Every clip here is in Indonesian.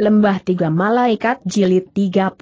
Lembah Tiga Malaikat Jilid 34.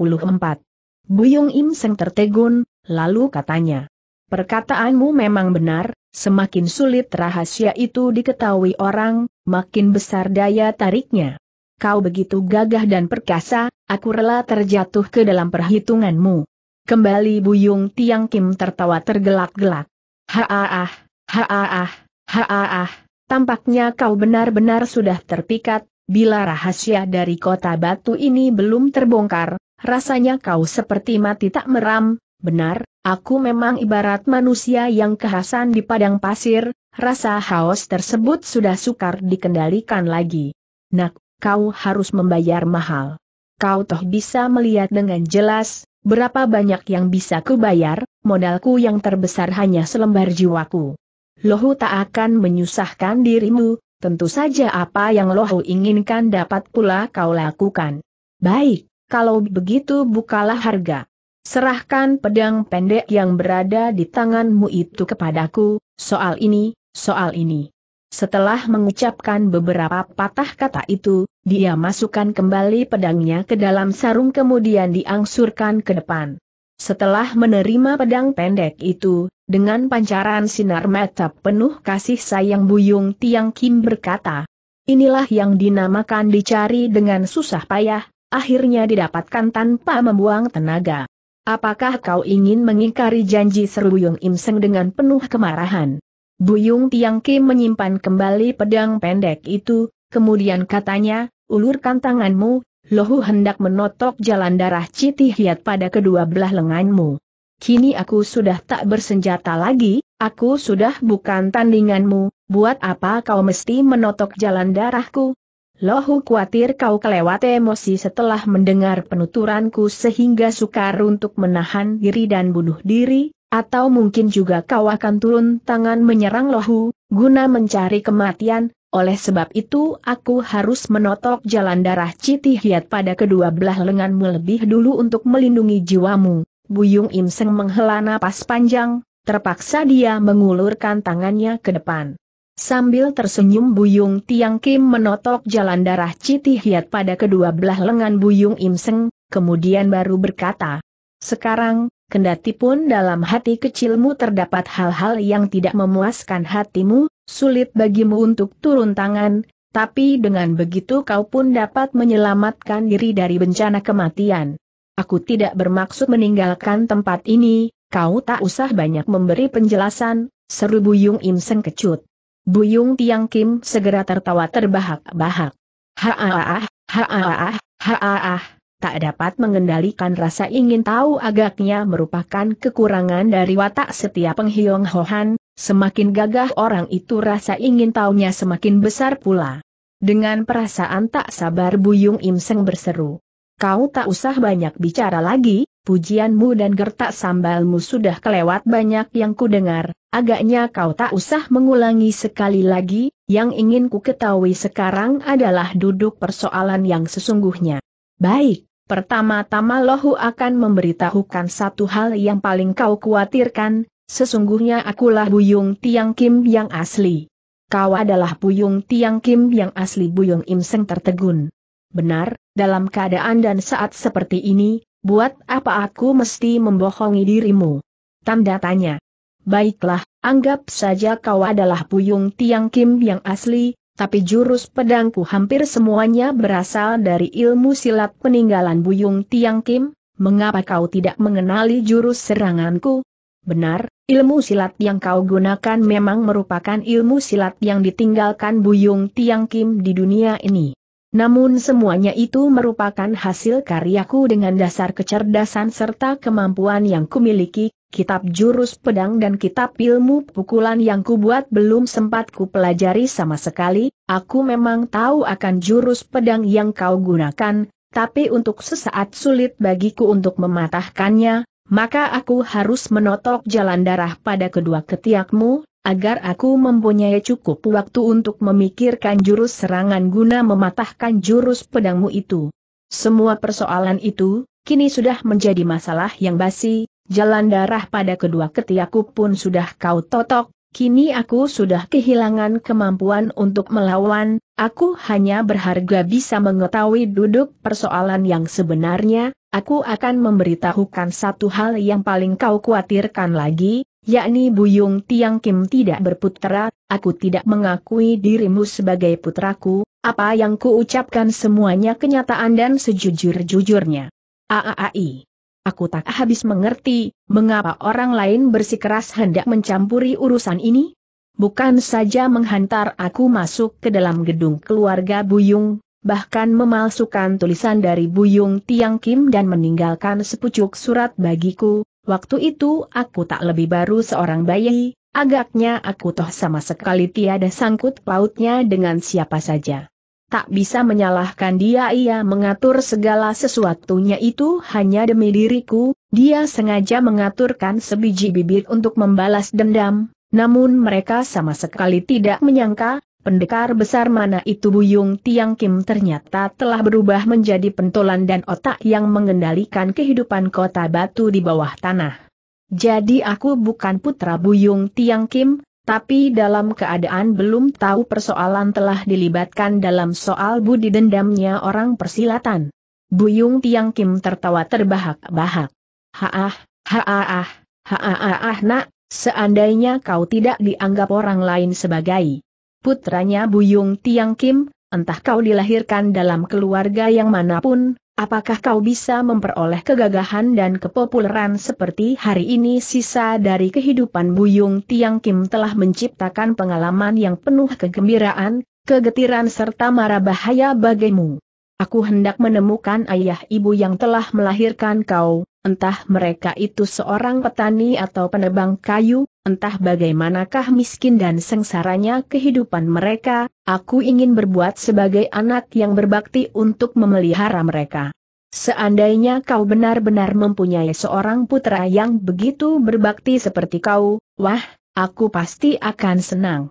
Buyung Im Seng tertegun, lalu katanya. Perkataanmu memang benar, semakin sulit rahasia itu diketahui orang, makin besar daya tariknya. Kau begitu gagah dan perkasa, aku rela terjatuh ke dalam perhitunganmu. Kembali Buyung Tiang Kim tertawa tergelak-gelak. Haaah, haaah, haaah, tampaknya kau benar-benar sudah terpikat, Bila rahasia dari kota batu ini belum terbongkar, rasanya kau seperti mati tak meram, benar, aku memang ibarat manusia yang kehasan di padang pasir, rasa haus tersebut sudah sukar dikendalikan lagi. Nak, kau harus membayar mahal. Kau toh bisa melihat dengan jelas, berapa banyak yang bisa kubayar, modalku yang terbesar hanya selembar jiwaku. Lohu tak akan menyusahkan dirimu, tentu saja apa yang Lohu inginkan dapat pula kau lakukan. Baik, kalau begitu bukalah harga. Serahkan pedang pendek yang berada di tanganmu itu kepadaku, soal ini, soal ini. Setelah mengucapkan beberapa patah kata itu, dia masukkan kembali pedangnya ke dalam sarung kemudian diangsurkan ke depan. Setelah menerima pedang pendek itu, dengan pancaran sinar mata penuh kasih sayang Buyung Tiang Kim berkata, Inilah yang dinamakan dicari dengan susah payah, akhirnya didapatkan tanpa membuang tenaga. Apakah kau ingin mengingkari janji seru Buyung Im Seng dengan penuh kemarahan? Buyung Tiang Kim menyimpan kembali pedang pendek itu, kemudian katanya, ulurkan tanganmu, lohu hendak menotok jalan darah Citi Hiat pada kedua belah lenganmu. Kini aku sudah tak bersenjata lagi, aku sudah bukan tandinganmu, buat apa kau mesti menotok jalan darahku? Lohu khawatir kau kelewat emosi setelah mendengar penuturanku sehingga sukar untuk menahan diri dan bunuh diri, atau mungkin juga kau akan turun tangan menyerang Lohu, guna mencari kematian, oleh sebab itu aku harus menotok jalan darah Citi Hiat pada kedua belah lenganmu lebih dulu untuk melindungi jiwamu. Buyung Im menghela napas panjang, terpaksa dia mengulurkan tangannya ke depan. Sambil tersenyum Buyung Tiang Kim menotok jalan darah Citi Hiat pada kedua belah lengan Buyung Im kemudian baru berkata, Sekarang, Kendati pun dalam hati kecilmu terdapat hal-hal yang tidak memuaskan hatimu, sulit bagimu untuk turun tangan, tapi dengan begitu kau pun dapat menyelamatkan diri dari bencana kematian. Aku tidak bermaksud meninggalkan tempat ini, kau tak usah banyak memberi penjelasan, seru Buyung Im Seng kecut. Buyung Tiang Kim segera tertawa terbahak-bahak. Ha ha ha ah ah tak dapat mengendalikan rasa ingin tahu agaknya merupakan kekurangan dari watak setiap penghiong Hohan, semakin gagah orang itu rasa ingin tahunya semakin besar pula. Dengan perasaan tak sabar Buyung Im Seng berseru. Kau tak usah banyak bicara lagi, pujianmu dan gertak sambalmu sudah kelewat banyak yang ku dengar. agaknya kau tak usah mengulangi sekali lagi, yang ingin ku ketahui sekarang adalah duduk persoalan yang sesungguhnya. Baik, Pertama-tama lohu akan memberitahukan satu hal yang paling kau khawatirkan, sesungguhnya akulah Buyung Tiang Kim yang asli. Kau adalah Buyung Tiang Kim yang asli Buyung Im Seng tertegun. Benar, dalam keadaan dan saat seperti ini, buat apa aku mesti membohongi dirimu? Tanda tanya. Baiklah, anggap saja kau adalah Buyung Tiang Kim yang asli, tapi jurus pedangku hampir semuanya berasal dari ilmu silat peninggalan Buyung Tiang Kim, mengapa kau tidak mengenali jurus seranganku? Benar, ilmu silat yang kau gunakan memang merupakan ilmu silat yang ditinggalkan Buyung Tiang Kim di dunia ini. Namun semuanya itu merupakan hasil karyaku dengan dasar kecerdasan serta kemampuan yang kumiliki, kitab jurus pedang dan kitab ilmu pukulan yang kubuat belum sempat kupelajari sama sekali, aku memang tahu akan jurus pedang yang kau gunakan, tapi untuk sesaat sulit bagiku untuk mematahkannya, maka aku harus menotok jalan darah pada kedua ketiakmu, agar aku mempunyai cukup waktu untuk memikirkan jurus serangan guna mematahkan jurus pedangmu itu. Semua persoalan itu, kini sudah menjadi masalah yang basi, jalan darah pada kedua ketiakku pun sudah kau totok, kini aku sudah kehilangan kemampuan untuk melawan, aku hanya berharga bisa mengetahui duduk persoalan yang sebenarnya, aku akan memberitahukan satu hal yang paling kau khawatirkan lagi, yakni Buyung Tiang Kim tidak berputera, aku tidak mengakui dirimu sebagai putraku, apa yang kuucapkan semuanya kenyataan dan sejujur-jujurnya. Aaai. Aku tak habis mengerti, mengapa orang lain bersikeras hendak mencampuri urusan ini? Bukan saja menghantar aku masuk ke dalam gedung keluarga Buyung, bahkan memalsukan tulisan dari Buyung Tiang Kim dan meninggalkan sepucuk surat bagiku, Waktu itu aku tak lebih baru seorang bayi, agaknya aku toh sama sekali tiada sangkut pautnya dengan siapa saja. Tak bisa menyalahkan dia ia mengatur segala sesuatunya itu hanya demi diriku, dia sengaja mengaturkan sebiji bibir untuk membalas dendam, namun mereka sama sekali tidak menyangka, Pendekar besar mana itu Buyung Tiang Kim ternyata telah berubah menjadi pentolan dan otak yang mengendalikan kehidupan kota batu di bawah tanah. Jadi aku bukan putra Buyung Tiang Kim, tapi dalam keadaan belum tahu persoalan telah dilibatkan dalam soal budi dendamnya orang persilatan. Buyung Tiang Kim tertawa terbahak-bahak. Haah, haah, haah, haah nak, seandainya kau tidak dianggap orang lain sebagai putranya Buyung Tiang Kim, entah kau dilahirkan dalam keluarga yang manapun, apakah kau bisa memperoleh kegagahan dan kepopuleran seperti hari ini sisa dari kehidupan Buyung Tiang Kim telah menciptakan pengalaman yang penuh kegembiraan, kegetiran serta mara bahaya bagimu. Aku hendak menemukan ayah ibu yang telah melahirkan kau, entah mereka itu seorang petani atau penebang kayu, entah bagaimanakah miskin dan sengsaranya kehidupan mereka, aku ingin berbuat sebagai anak yang berbakti untuk memelihara mereka. Seandainya kau benar-benar mempunyai seorang putra yang begitu berbakti seperti kau, wah, aku pasti akan senang.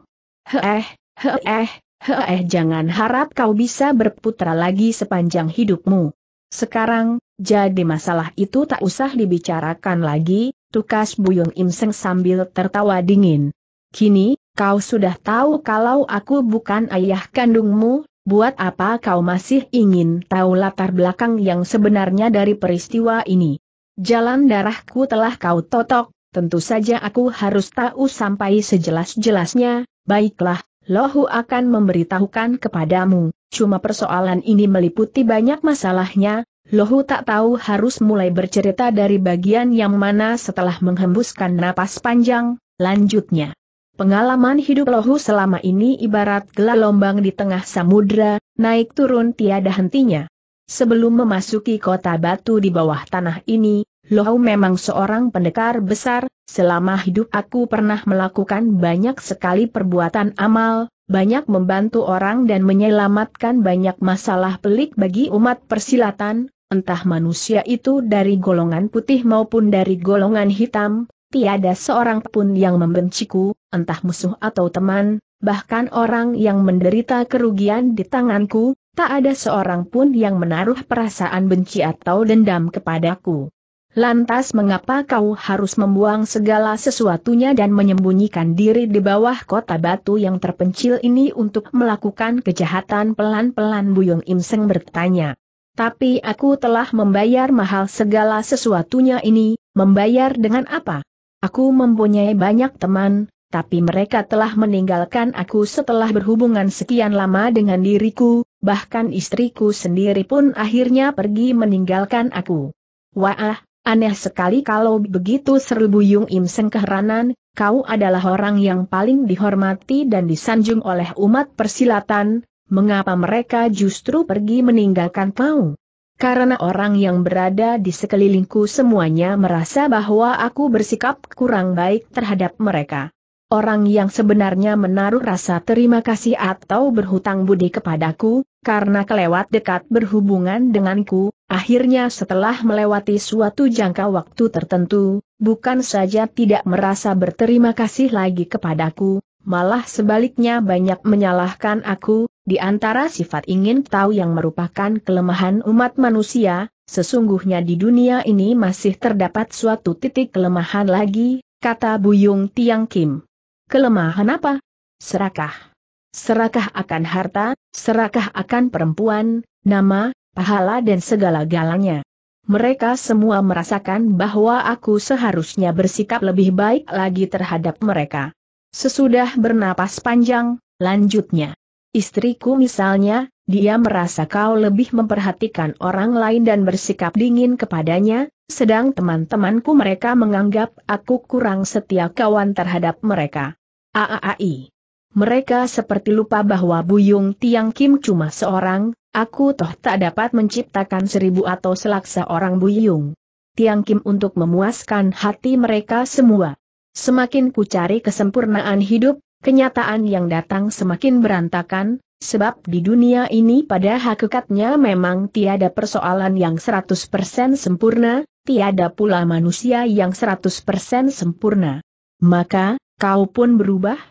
Heeh, heeh, heeh jangan harap kau bisa berputra lagi sepanjang hidupmu. Sekarang, jadi masalah itu tak usah dibicarakan lagi, tukas Buyung Imseng sambil tertawa dingin. Kini, kau sudah tahu kalau aku bukan ayah kandungmu, buat apa kau masih ingin tahu latar belakang yang sebenarnya dari peristiwa ini? Jalan darahku telah kau totok, tentu saja aku harus tahu sampai sejelas-jelasnya, baiklah, Lohu akan memberitahukan kepadamu, cuma persoalan ini meliputi banyak masalahnya, Lohu tak tahu harus mulai bercerita dari bagian yang mana setelah menghembuskan napas panjang, lanjutnya. Pengalaman hidup Lohu selama ini ibarat gelombang di tengah samudra, naik turun tiada hentinya. Sebelum memasuki kota batu di bawah tanah ini, Lohu memang seorang pendekar besar, selama hidup aku pernah melakukan banyak sekali perbuatan amal, banyak membantu orang dan menyelamatkan banyak masalah pelik bagi umat persilatan, entah manusia itu dari golongan putih maupun dari golongan hitam, tiada seorang pun yang membenciku, entah musuh atau teman, bahkan orang yang menderita kerugian di tanganku, tak ada seorang pun yang menaruh perasaan benci atau dendam kepadaku. Lantas mengapa kau harus membuang segala sesuatunya dan menyembunyikan diri di bawah kota batu yang terpencil ini untuk melakukan kejahatan pelan-pelan Buyung Imseng bertanya. Tapi aku telah membayar mahal segala sesuatunya ini, membayar dengan apa? Aku mempunyai banyak teman, tapi mereka telah meninggalkan aku setelah berhubungan sekian lama dengan diriku, bahkan istriku sendiri pun akhirnya pergi meninggalkan aku. Wah, aneh sekali kalau begitu Serbu Buyung Im keheranan, kau adalah orang yang paling dihormati dan disanjung oleh umat persilatan, mengapa mereka justru pergi meninggalkan kau? Karena orang yang berada di sekelilingku semuanya merasa bahwa aku bersikap kurang baik terhadap mereka. Orang yang sebenarnya menaruh rasa terima kasih atau berhutang budi kepadaku, karena kelewat dekat berhubungan denganku, akhirnya setelah melewati suatu jangka waktu tertentu, bukan saja tidak merasa berterima kasih lagi kepadaku, malah sebaliknya banyak menyalahkan aku, di antara sifat ingin tahu yang merupakan kelemahan umat manusia, sesungguhnya di dunia ini masih terdapat suatu titik kelemahan lagi, kata Buyung Tiang Kim. Kelemahan apa? Serakah. Serakah akan harta, serakah akan perempuan, nama, pahala dan segala galanya. Mereka semua merasakan bahwa aku seharusnya bersikap lebih baik lagi terhadap mereka. Sesudah bernapas panjang, lanjutnya. Istriku misalnya, dia merasa kau lebih memperhatikan orang lain dan bersikap dingin kepadanya, sedang teman-temanku mereka menganggap aku kurang setia kawan terhadap mereka. AAAI. Mereka seperti lupa bahwa Buyung Tiang Kim cuma seorang, aku toh tak dapat menciptakan seribu atau selaksa orang Buyung. Tiang Kim untuk memuaskan hati mereka semua. Semakin ku cari kesempurnaan hidup, kenyataan yang datang semakin berantakan, sebab di dunia ini pada hakikatnya memang tiada persoalan yang 100% sempurna, tiada pula manusia yang 100% sempurna. Maka, kau pun berubah?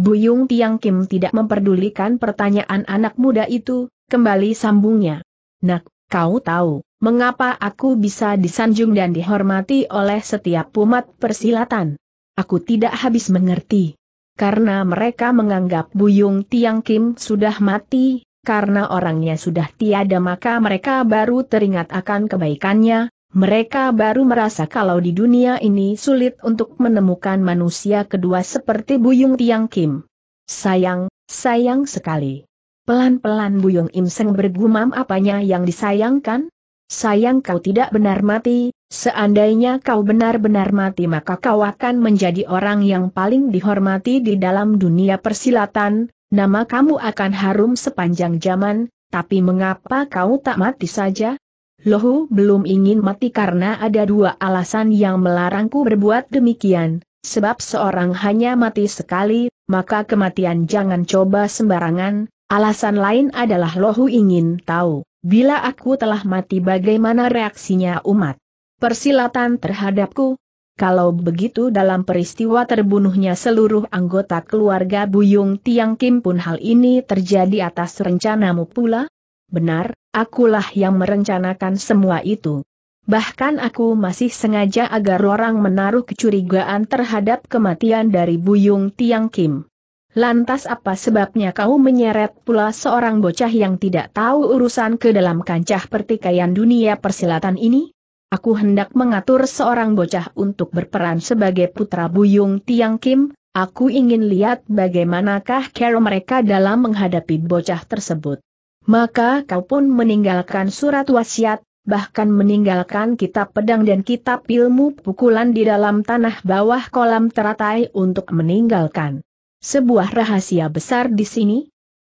Buyung Tiang Kim tidak memperdulikan pertanyaan anak muda itu, kembali sambungnya. Nak, kau tahu, mengapa aku bisa disanjung dan dihormati oleh setiap umat persilatan? Aku tidak habis mengerti. Karena mereka menganggap Buyung Tiang Kim sudah mati, karena orangnya sudah tiada maka mereka baru teringat akan kebaikannya, mereka baru merasa kalau di dunia ini sulit untuk menemukan manusia kedua seperti Buyung Tiang Kim. Sayang, sayang sekali. Pelan-pelan Buyung Im Seng bergumam apanya yang disayangkan? Sayang kau tidak benar mati, Seandainya kau benar-benar mati maka kau akan menjadi orang yang paling dihormati di dalam dunia persilatan, nama kamu akan harum sepanjang zaman, tapi mengapa kau tak mati saja? Lohu belum ingin mati karena ada dua alasan yang melarangku berbuat demikian, sebab seorang hanya mati sekali, maka kematian jangan coba sembarangan, alasan lain adalah Lohu ingin tahu, bila aku telah mati bagaimana reaksinya umat persilatan terhadapku. Kalau begitu dalam peristiwa terbunuhnya seluruh anggota keluarga Buyung Tiang Kim pun hal ini terjadi atas rencanamu pula? Benar, akulah yang merencanakan semua itu. Bahkan aku masih sengaja agar orang menaruh kecurigaan terhadap kematian dari Buyung Tiang Kim. Lantas apa sebabnya kau menyeret pula seorang bocah yang tidak tahu urusan ke dalam kancah pertikaian dunia persilatan ini? Aku hendak mengatur seorang bocah untuk berperan sebagai putra buyung Tiang Kim, aku ingin lihat bagaimanakah cara mereka dalam menghadapi bocah tersebut. Maka kau pun meninggalkan surat wasiat, bahkan meninggalkan kitab pedang dan kitab ilmu pukulan di dalam tanah bawah kolam teratai untuk meninggalkan sebuah rahasia besar di sini,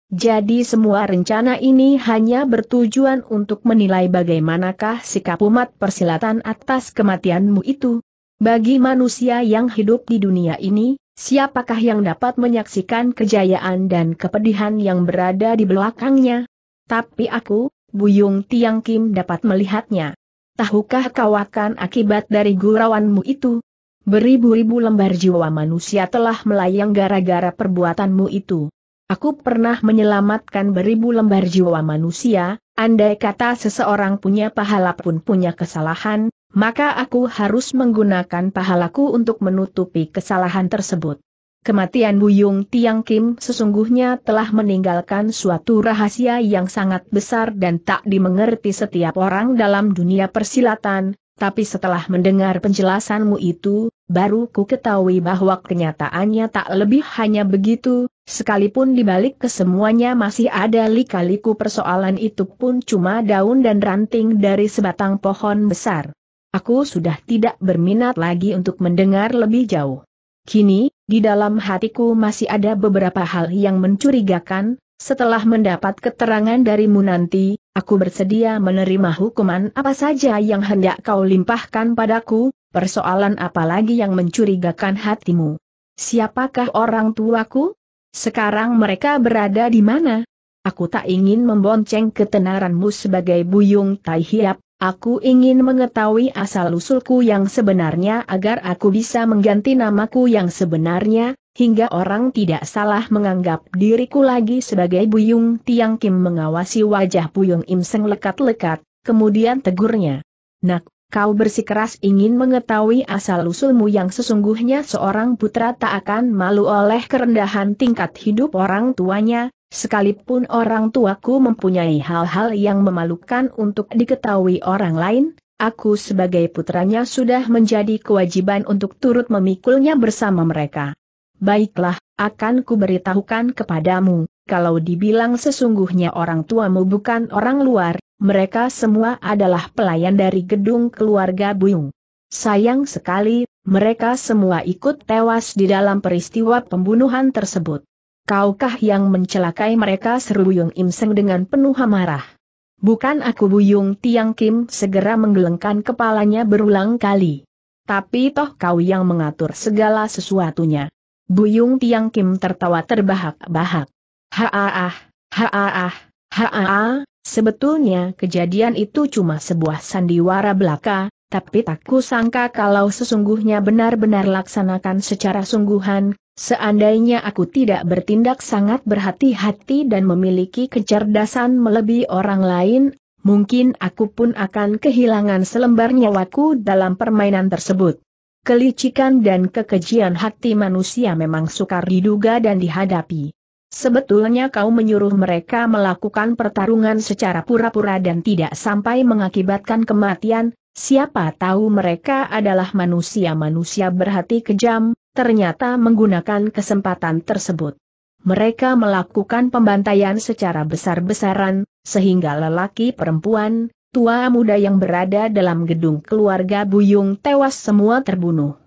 jadi semua rencana ini hanya bertujuan untuk menilai bagaimanakah sikap umat persilatan atas kematianmu itu. Bagi manusia yang hidup di dunia ini, siapakah yang dapat menyaksikan kejayaan dan kepedihan yang berada di belakangnya? Tapi aku, Buyung Tiang Kim dapat melihatnya. Tahukah kau akan akibat dari gurauanmu itu? Beribu-ribu lembar jiwa manusia telah melayang gara-gara perbuatanmu itu. Aku pernah menyelamatkan beribu lembar jiwa manusia, andai kata seseorang punya pahala pun punya kesalahan, maka aku harus menggunakan pahalaku untuk menutupi kesalahan tersebut. Kematian Buyung Tiang Kim sesungguhnya telah meninggalkan suatu rahasia yang sangat besar dan tak dimengerti setiap orang dalam dunia persilatan, tapi setelah mendengar penjelasanmu itu, baru ku ketahui bahwa kenyataannya tak lebih hanya begitu, sekalipun dibalik kesemuanya masih ada likaliku persoalan itu pun cuma daun dan ranting dari sebatang pohon besar. Aku sudah tidak berminat lagi untuk mendengar lebih jauh. Kini, di dalam hatiku masih ada beberapa hal yang mencurigakan, setelah mendapat keterangan darimu nanti, aku bersedia menerima hukuman apa saja yang hendak kau limpahkan padaku, Persoalan apa lagi yang mencurigakan hatimu? Siapakah orang tuaku? Sekarang mereka berada di mana? Aku tak ingin membonceng ketenaranmu sebagai buyung tai hiap, aku ingin mengetahui asal-usulku yang sebenarnya agar aku bisa mengganti namaku yang sebenarnya, hingga orang tidak salah menganggap diriku lagi sebagai buyung Tiang Kim mengawasi wajah buyung Im lekat-lekat, kemudian tegurnya. Nak, kau bersikeras ingin mengetahui asal-usulmu yang sesungguhnya seorang putra tak akan malu oleh kerendahan tingkat hidup orang tuanya, sekalipun orang tuaku mempunyai hal-hal yang memalukan untuk diketahui orang lain, aku sebagai putranya sudah menjadi kewajiban untuk turut memikulnya bersama mereka. Baiklah, akan kuberitahukan kepadamu, kalau dibilang sesungguhnya orang tuamu bukan orang luar, mereka semua adalah pelayan dari gedung keluarga Buyung. Sayang sekali, mereka semua ikut tewas di dalam peristiwa pembunuhan tersebut. Kaukah yang mencelakai mereka seru Buyung Im dengan penuh amarah. Bukan aku Buyung Tiang Kim segera menggelengkan kepalanya berulang kali. Tapi toh kau yang mengatur segala sesuatunya. Buyung Tiang Kim tertawa terbahak-bahak. Haaah, haaah, haaah, sebetulnya kejadian itu cuma sebuah sandiwara belaka, tapi tak kusangka kalau sesungguhnya benar-benar laksanakan secara sungguhan, seandainya aku tidak bertindak sangat berhati-hati dan memiliki kecerdasan melebihi orang lain, mungkin aku pun akan kehilangan selembar nyawaku dalam permainan tersebut. Kelicikan dan kekejian hati manusia memang sukar diduga dan dihadapi. Sebetulnya kau menyuruh mereka melakukan pertarungan secara pura-pura dan tidak sampai mengakibatkan kematian, siapa tahu mereka adalah manusia-manusia berhati kejam, ternyata menggunakan kesempatan tersebut. Mereka melakukan pembantaian secara besar-besaran, sehingga lelaki perempuan, tua muda yang berada dalam gedung keluarga Buyung tewas semua terbunuh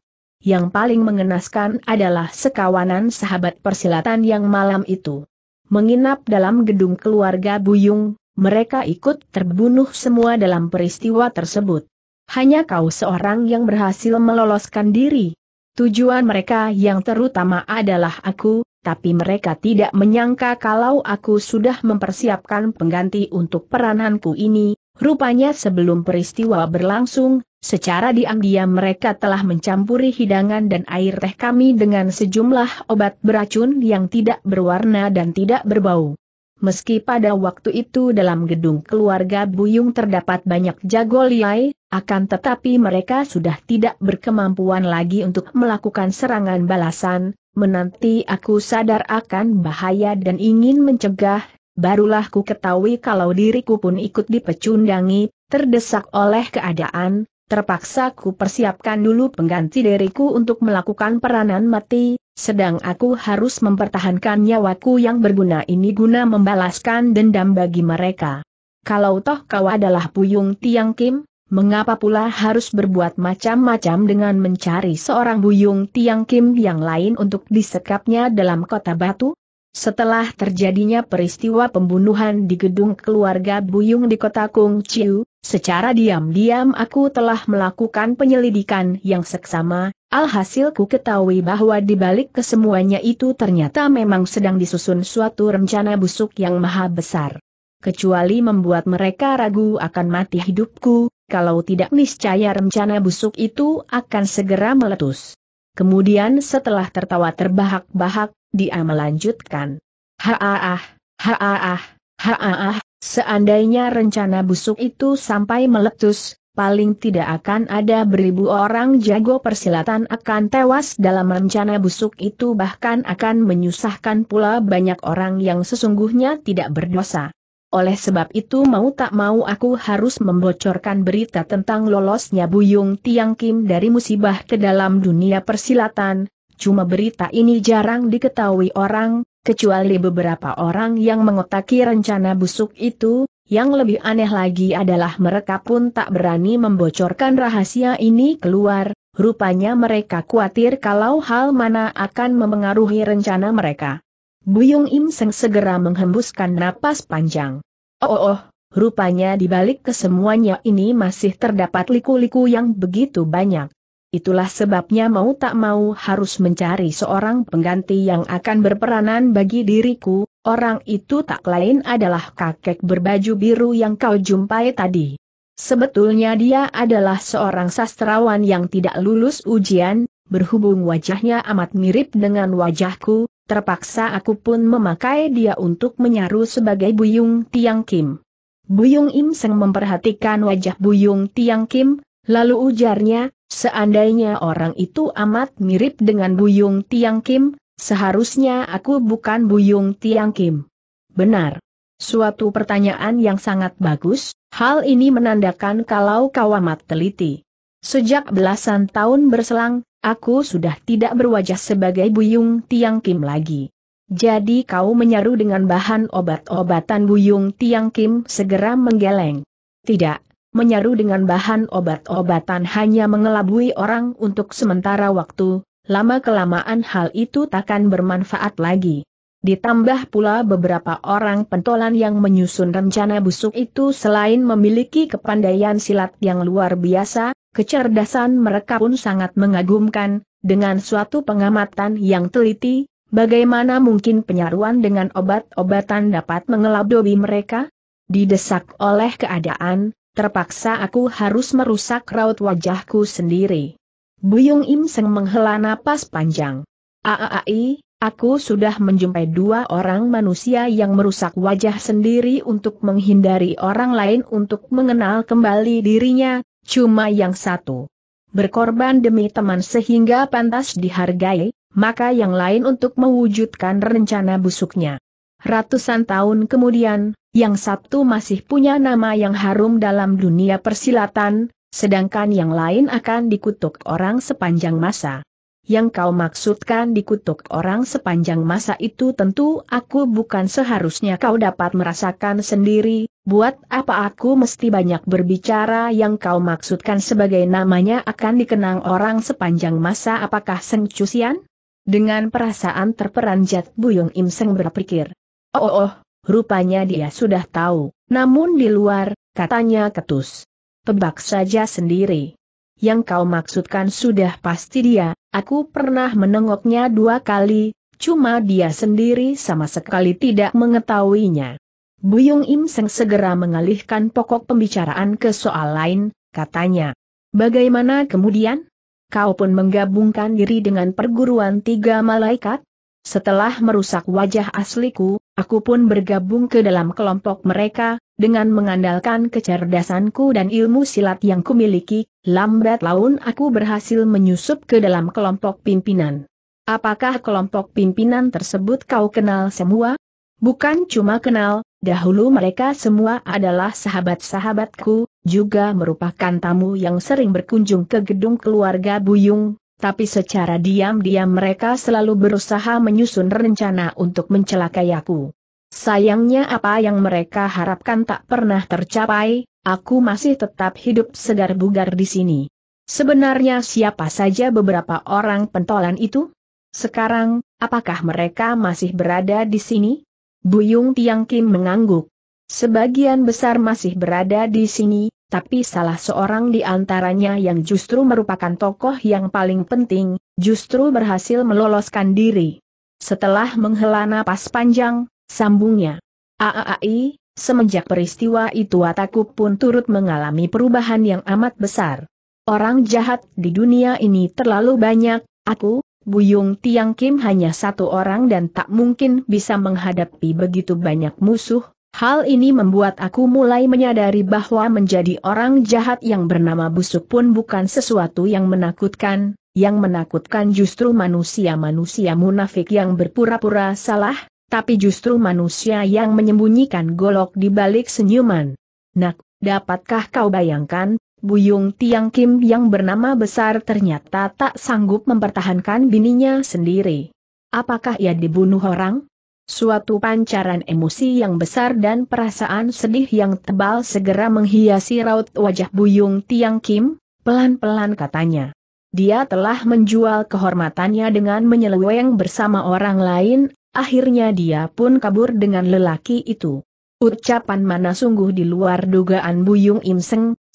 yang paling mengenaskan adalah sekawanan sahabat persilatan yang malam itu. Menginap dalam gedung keluarga Buyung, mereka ikut terbunuh semua dalam peristiwa tersebut. Hanya kau seorang yang berhasil meloloskan diri. Tujuan mereka yang terutama adalah aku, tapi mereka tidak menyangka kalau aku sudah mempersiapkan pengganti untuk perananku ini, Rupanya sebelum peristiwa berlangsung, secara diam-diam mereka telah mencampuri hidangan dan air teh kami dengan sejumlah obat beracun yang tidak berwarna dan tidak berbau. Meski pada waktu itu dalam gedung keluarga Buyung terdapat banyak jago liai, akan tetapi mereka sudah tidak berkemampuan lagi untuk melakukan serangan balasan, menanti aku sadar akan bahaya dan ingin mencegah, barulah ku ketahui kalau diriku pun ikut dipecundangi, terdesak oleh keadaan, terpaksa ku persiapkan dulu pengganti diriku untuk melakukan peranan mati, sedang aku harus mempertahankan nyawaku yang berguna ini guna membalaskan dendam bagi mereka. Kalau toh kau adalah Buyung Tiang Kim, mengapa pula harus berbuat macam-macam dengan mencari seorang Buyung Tiang Kim yang lain untuk disekapnya dalam kota batu? Setelah terjadinya peristiwa pembunuhan di gedung keluarga Buyung di kota Kung Chiu, secara diam-diam aku telah melakukan penyelidikan yang seksama, alhasil ku ketahui bahwa di balik kesemuanya itu ternyata memang sedang disusun suatu rencana busuk yang maha besar. Kecuali membuat mereka ragu akan mati hidupku, kalau tidak niscaya rencana busuk itu akan segera meletus. Kemudian setelah tertawa terbahak-bahak, dia melanjutkan. Haaah, haaah, haaah, seandainya rencana busuk itu sampai meletus, paling tidak akan ada beribu orang jago persilatan akan tewas dalam rencana busuk itu bahkan akan menyusahkan pula banyak orang yang sesungguhnya tidak berdosa. Oleh sebab itu mau tak mau aku harus membocorkan berita tentang lolosnya Buyung Tiang Kim dari musibah ke dalam dunia persilatan, cuma berita ini jarang diketahui orang, kecuali beberapa orang yang mengotaki rencana busuk itu, yang lebih aneh lagi adalah mereka pun tak berani membocorkan rahasia ini keluar, rupanya mereka khawatir kalau hal mana akan memengaruhi rencana mereka. Buyung Im Seng segera menghembuskan napas panjang. Oh, oh, oh, rupanya di balik kesemuanya ini masih terdapat liku-liku yang begitu banyak. Itulah sebabnya mau tak mau harus mencari seorang pengganti yang akan berperanan bagi diriku, orang itu tak lain adalah kakek berbaju biru yang kau jumpai tadi. Sebetulnya dia adalah seorang sastrawan yang tidak lulus ujian, berhubung wajahnya amat mirip dengan wajahku, terpaksa aku pun memakai dia untuk menyaru sebagai Buyung Tiang Kim. Buyung Im Seng memperhatikan wajah Buyung Tiang Kim, lalu ujarnya, seandainya orang itu amat mirip dengan Buyung Tiang Kim, seharusnya aku bukan Buyung Tiang Kim. Benar. Suatu pertanyaan yang sangat bagus, hal ini menandakan kalau kau amat teliti. Sejak belasan tahun berselang, aku sudah tidak berwajah sebagai Buyung Tiang Kim lagi. Jadi kau menyaru dengan bahan obat-obatan Buyung Tiang Kim segera menggeleng. Tidak, menyaru dengan bahan obat-obatan hanya mengelabui orang untuk sementara waktu, lama-kelamaan hal itu takkan bermanfaat lagi. Ditambah pula beberapa orang pentolan yang menyusun rencana busuk itu selain memiliki kepandaian silat yang luar biasa, kecerdasan mereka pun sangat mengagumkan, dengan suatu pengamatan yang teliti, bagaimana mungkin penyaruan dengan obat-obatan dapat mengelabdobi mereka? Didesak oleh keadaan, terpaksa aku harus merusak raut wajahku sendiri. Buyung Im Seng menghela napas panjang. Aai, Aku sudah menjumpai dua orang manusia yang merusak wajah sendiri untuk menghindari orang lain untuk mengenal kembali dirinya, cuma yang satu. Berkorban demi teman sehingga pantas dihargai, maka yang lain untuk mewujudkan rencana busuknya. Ratusan tahun kemudian, yang satu masih punya nama yang harum dalam dunia persilatan, sedangkan yang lain akan dikutuk orang sepanjang masa yang kau maksudkan dikutuk orang sepanjang masa itu tentu aku bukan seharusnya kau dapat merasakan sendiri, buat apa aku mesti banyak berbicara yang kau maksudkan sebagai namanya akan dikenang orang sepanjang masa apakah Seng Cusian? Dengan perasaan terperanjat Buyung Im Seng berpikir. Oh, oh, oh, rupanya dia sudah tahu, namun di luar, katanya ketus. Tebak saja sendiri yang kau maksudkan sudah pasti dia, aku pernah menengoknya dua kali, cuma dia sendiri sama sekali tidak mengetahuinya. Buyung Im Seng segera mengalihkan pokok pembicaraan ke soal lain, katanya. Bagaimana kemudian? Kau pun menggabungkan diri dengan perguruan tiga malaikat? Setelah merusak wajah asliku, Aku pun bergabung ke dalam kelompok mereka, dengan mengandalkan kecerdasanku dan ilmu silat yang kumiliki, lambat laun aku berhasil menyusup ke dalam kelompok pimpinan. Apakah kelompok pimpinan tersebut kau kenal semua? Bukan cuma kenal, dahulu mereka semua adalah sahabat-sahabatku, juga merupakan tamu yang sering berkunjung ke gedung keluarga Buyung, tapi secara diam-diam mereka selalu berusaha menyusun rencana untuk mencelakai aku. Sayangnya apa yang mereka harapkan tak pernah tercapai, aku masih tetap hidup segar bugar di sini. Sebenarnya siapa saja beberapa orang pentolan itu? Sekarang, apakah mereka masih berada di sini? Buyung Tiang Kim mengangguk. Sebagian besar masih berada di sini, tapi salah seorang di antaranya yang justru merupakan tokoh yang paling penting, justru berhasil meloloskan diri. Setelah menghela napas panjang, sambungnya. Aai, semenjak peristiwa itu ataku pun turut mengalami perubahan yang amat besar. Orang jahat di dunia ini terlalu banyak, aku, Buyung Tiang Kim hanya satu orang dan tak mungkin bisa menghadapi begitu banyak musuh, Hal ini membuat aku mulai menyadari bahwa menjadi orang jahat yang bernama busuk pun bukan sesuatu yang menakutkan, yang menakutkan justru manusia-manusia munafik yang berpura-pura salah, tapi justru manusia yang menyembunyikan golok di balik senyuman. Nak, dapatkah kau bayangkan, Buyung Tiang Kim yang bernama besar ternyata tak sanggup mempertahankan bininya sendiri. Apakah ia dibunuh orang? Suatu pancaran emosi yang besar dan perasaan sedih yang tebal segera menghiasi raut wajah Buyung Tiang Kim, pelan-pelan katanya. Dia telah menjual kehormatannya dengan menyeleweng bersama orang lain, akhirnya dia pun kabur dengan lelaki itu. Ucapan mana sungguh di luar dugaan Buyung Im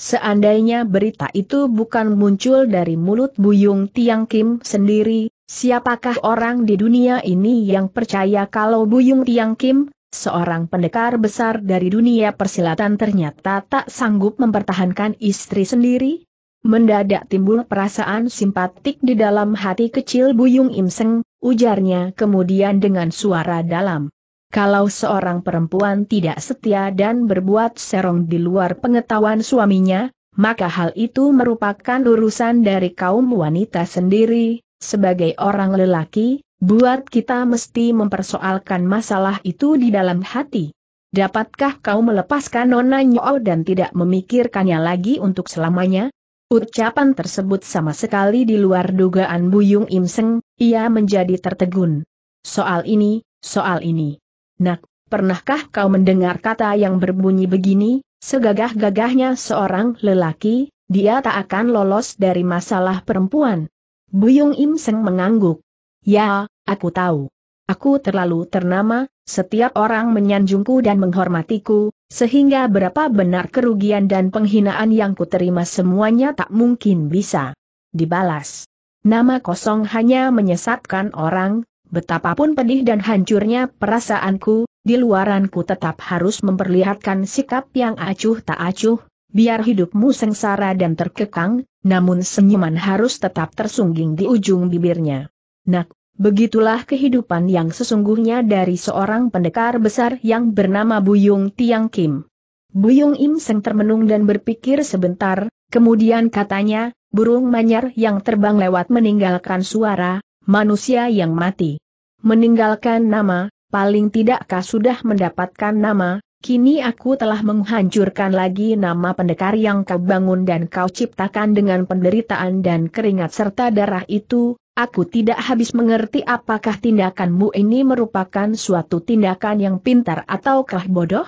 seandainya berita itu bukan muncul dari mulut Buyung Tiang Kim sendiri, Siapakah orang di dunia ini yang percaya kalau Buyung Tiang Kim, seorang pendekar besar dari dunia persilatan ternyata tak sanggup mempertahankan istri sendiri? Mendadak timbul perasaan simpatik di dalam hati kecil Buyung Im ujarnya kemudian dengan suara dalam. Kalau seorang perempuan tidak setia dan berbuat serong di luar pengetahuan suaminya, maka hal itu merupakan urusan dari kaum wanita sendiri, sebagai orang lelaki, buat kita mesti mempersoalkan masalah itu di dalam hati. Dapatkah kau melepaskan Nona Nyo dan tidak memikirkannya lagi untuk selamanya? Ucapan tersebut sama sekali di luar dugaan Buyung Imseng, ia menjadi tertegun. Soal ini, soal ini. Nak, pernahkah kau mendengar kata yang berbunyi begini? Segagah-gagahnya seorang lelaki, dia tak akan lolos dari masalah perempuan. Buyung Im Seng mengangguk. Ya, aku tahu. Aku terlalu ternama, setiap orang menyanjungku dan menghormatiku, sehingga berapa benar kerugian dan penghinaan yang kuterima semuanya tak mungkin bisa dibalas. Nama kosong hanya menyesatkan orang, betapapun pedih dan hancurnya perasaanku, di luaranku tetap harus memperlihatkan sikap yang acuh tak acuh, biar hidupmu sengsara dan terkekang, namun senyuman harus tetap tersungging di ujung bibirnya. Nak, begitulah kehidupan yang sesungguhnya dari seorang pendekar besar yang bernama Buyung Tiang Kim. Buyung Im Seng termenung dan berpikir sebentar, kemudian katanya, burung manyar yang terbang lewat meninggalkan suara, manusia yang mati. Meninggalkan nama, paling tidakkah sudah mendapatkan nama, Kini aku telah menghancurkan lagi nama pendekar yang kau bangun dan kau ciptakan dengan penderitaan dan keringat serta darah itu, aku tidak habis mengerti apakah tindakanmu ini merupakan suatu tindakan yang pintar ataukah bodoh?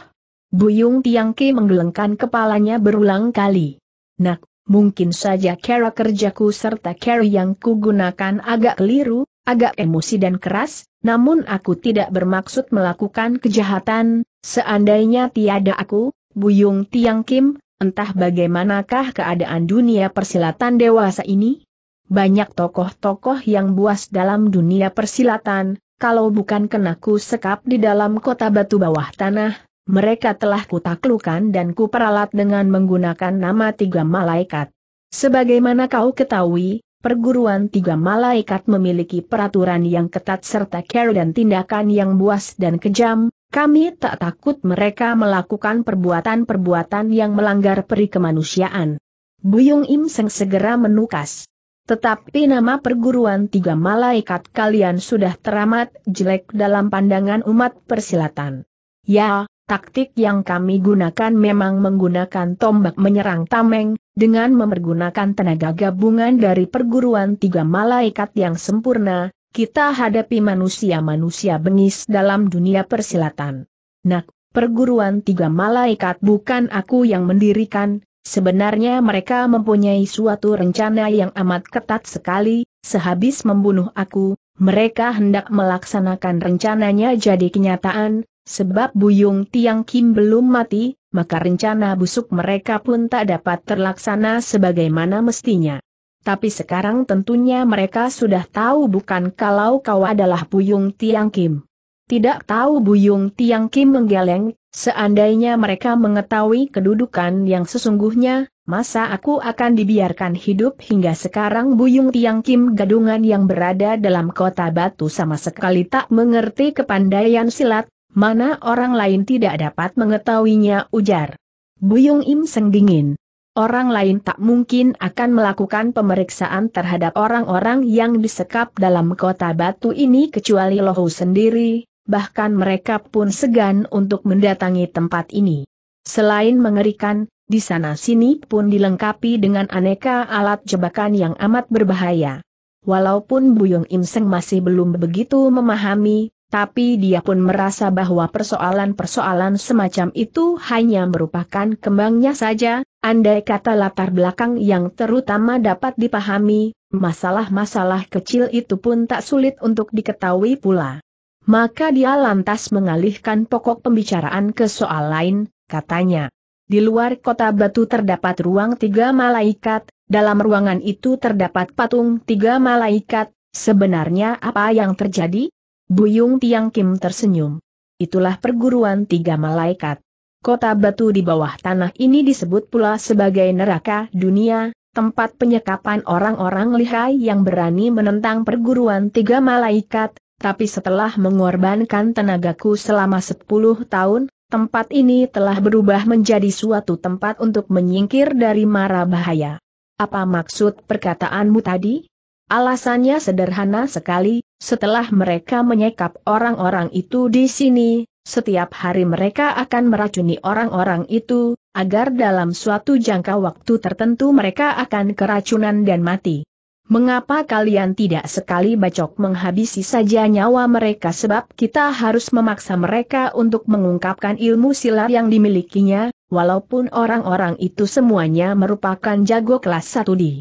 Buyung Tiangki menggelengkan kepalanya berulang kali. Nak, mungkin saja cara kerjaku serta cara yang kugunakan agak keliru, agak emosi dan keras, namun aku tidak bermaksud melakukan kejahatan, Seandainya tiada aku, Buyung Tiang Kim, entah bagaimanakah keadaan dunia persilatan dewasa ini? Banyak tokoh-tokoh yang buas dalam dunia persilatan, kalau bukan kenaku sekap di dalam kota batu bawah tanah, mereka telah kutaklukan dan kuperalat dengan menggunakan nama tiga malaikat. Sebagaimana kau ketahui, perguruan tiga malaikat memiliki peraturan yang ketat serta care dan tindakan yang buas dan kejam, kami tak takut mereka melakukan perbuatan-perbuatan yang melanggar peri kemanusiaan. Buyung Im Seng segera menukas. Tetapi nama perguruan tiga malaikat kalian sudah teramat jelek dalam pandangan umat persilatan. Ya, taktik yang kami gunakan memang menggunakan tombak menyerang tameng, dengan memergunakan tenaga gabungan dari perguruan tiga malaikat yang sempurna, kita hadapi manusia-manusia bengis dalam dunia persilatan. Nak, perguruan tiga malaikat bukan aku yang mendirikan, sebenarnya mereka mempunyai suatu rencana yang amat ketat sekali, sehabis membunuh aku, mereka hendak melaksanakan rencananya jadi kenyataan, sebab Buyung Tiang Kim belum mati, maka rencana busuk mereka pun tak dapat terlaksana sebagaimana mestinya. Tapi sekarang tentunya mereka sudah tahu bukan kalau kau adalah Buyung Tiang Kim. Tidak tahu Buyung Tiang Kim menggeleng, seandainya mereka mengetahui kedudukan yang sesungguhnya, masa aku akan dibiarkan hidup hingga sekarang Buyung Tiang Kim gadungan yang berada dalam kota batu sama sekali tak mengerti kepandaian silat, mana orang lain tidak dapat mengetahuinya ujar. Buyung Im Seng dingin orang lain tak mungkin akan melakukan pemeriksaan terhadap orang-orang yang disekap dalam kota batu ini kecuali Lohu sendiri, bahkan mereka pun segan untuk mendatangi tempat ini. Selain mengerikan, di sana-sini pun dilengkapi dengan aneka alat jebakan yang amat berbahaya. Walaupun Buyung Im masih belum begitu memahami, tapi dia pun merasa bahwa persoalan-persoalan semacam itu hanya merupakan kembangnya saja, Andai kata latar belakang yang terutama dapat dipahami, masalah-masalah kecil itu pun tak sulit untuk diketahui pula. Maka dia lantas mengalihkan pokok pembicaraan ke soal lain, katanya. Di luar kota batu terdapat ruang tiga malaikat, dalam ruangan itu terdapat patung tiga malaikat, sebenarnya apa yang terjadi? Buyung Tiang Kim tersenyum. Itulah perguruan tiga malaikat. Kota batu di bawah tanah ini disebut pula sebagai neraka dunia, tempat penyekapan orang-orang lihai yang berani menentang perguruan tiga malaikat, tapi setelah mengorbankan tenagaku selama sepuluh tahun, tempat ini telah berubah menjadi suatu tempat untuk menyingkir dari mara bahaya. Apa maksud perkataanmu tadi? Alasannya sederhana sekali, setelah mereka menyekap orang-orang itu di sini, setiap hari mereka akan meracuni orang-orang itu, agar dalam suatu jangka waktu tertentu mereka akan keracunan dan mati. Mengapa kalian tidak sekali bacok menghabisi saja nyawa mereka sebab kita harus memaksa mereka untuk mengungkapkan ilmu silat yang dimilikinya, walaupun orang-orang itu semuanya merupakan jago kelas 1 di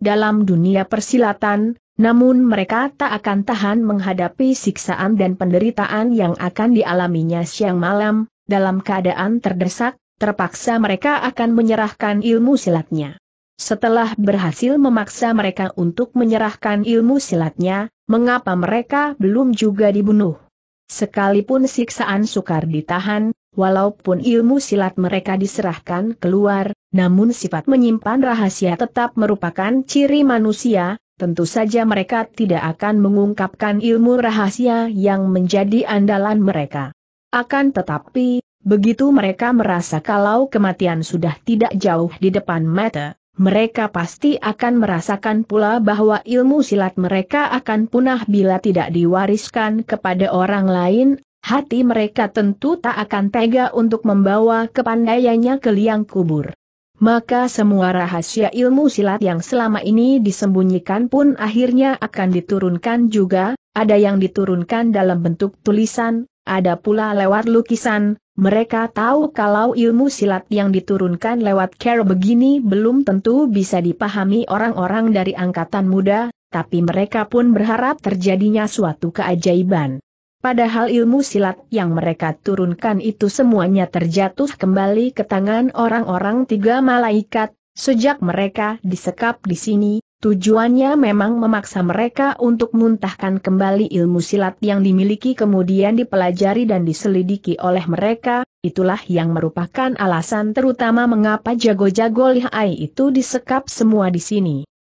dalam dunia persilatan, namun mereka tak akan tahan menghadapi siksaan dan penderitaan yang akan dialaminya siang malam, dalam keadaan terdesak, terpaksa mereka akan menyerahkan ilmu silatnya. Setelah berhasil memaksa mereka untuk menyerahkan ilmu silatnya, mengapa mereka belum juga dibunuh? Sekalipun siksaan sukar ditahan, walaupun ilmu silat mereka diserahkan keluar, namun sifat menyimpan rahasia tetap merupakan ciri manusia, tentu saja mereka tidak akan mengungkapkan ilmu rahasia yang menjadi andalan mereka. Akan tetapi, begitu mereka merasa kalau kematian sudah tidak jauh di depan mata, mereka pasti akan merasakan pula bahwa ilmu silat mereka akan punah bila tidak diwariskan kepada orang lain, hati mereka tentu tak akan tega untuk membawa kepandaiannya ke liang kubur maka semua rahasia ilmu silat yang selama ini disembunyikan pun akhirnya akan diturunkan juga, ada yang diturunkan dalam bentuk tulisan, ada pula lewat lukisan, mereka tahu kalau ilmu silat yang diturunkan lewat care begini belum tentu bisa dipahami orang-orang dari angkatan muda, tapi mereka pun berharap terjadinya suatu keajaiban. Padahal ilmu silat yang mereka turunkan itu semuanya terjatuh kembali ke tangan orang-orang tiga malaikat, sejak mereka disekap di sini, Tujuannya memang memaksa mereka untuk muntahkan kembali ilmu silat yang dimiliki kemudian dipelajari dan diselidiki oleh mereka, itulah yang merupakan alasan terutama mengapa jago-jago lihai itu disekap semua di sini.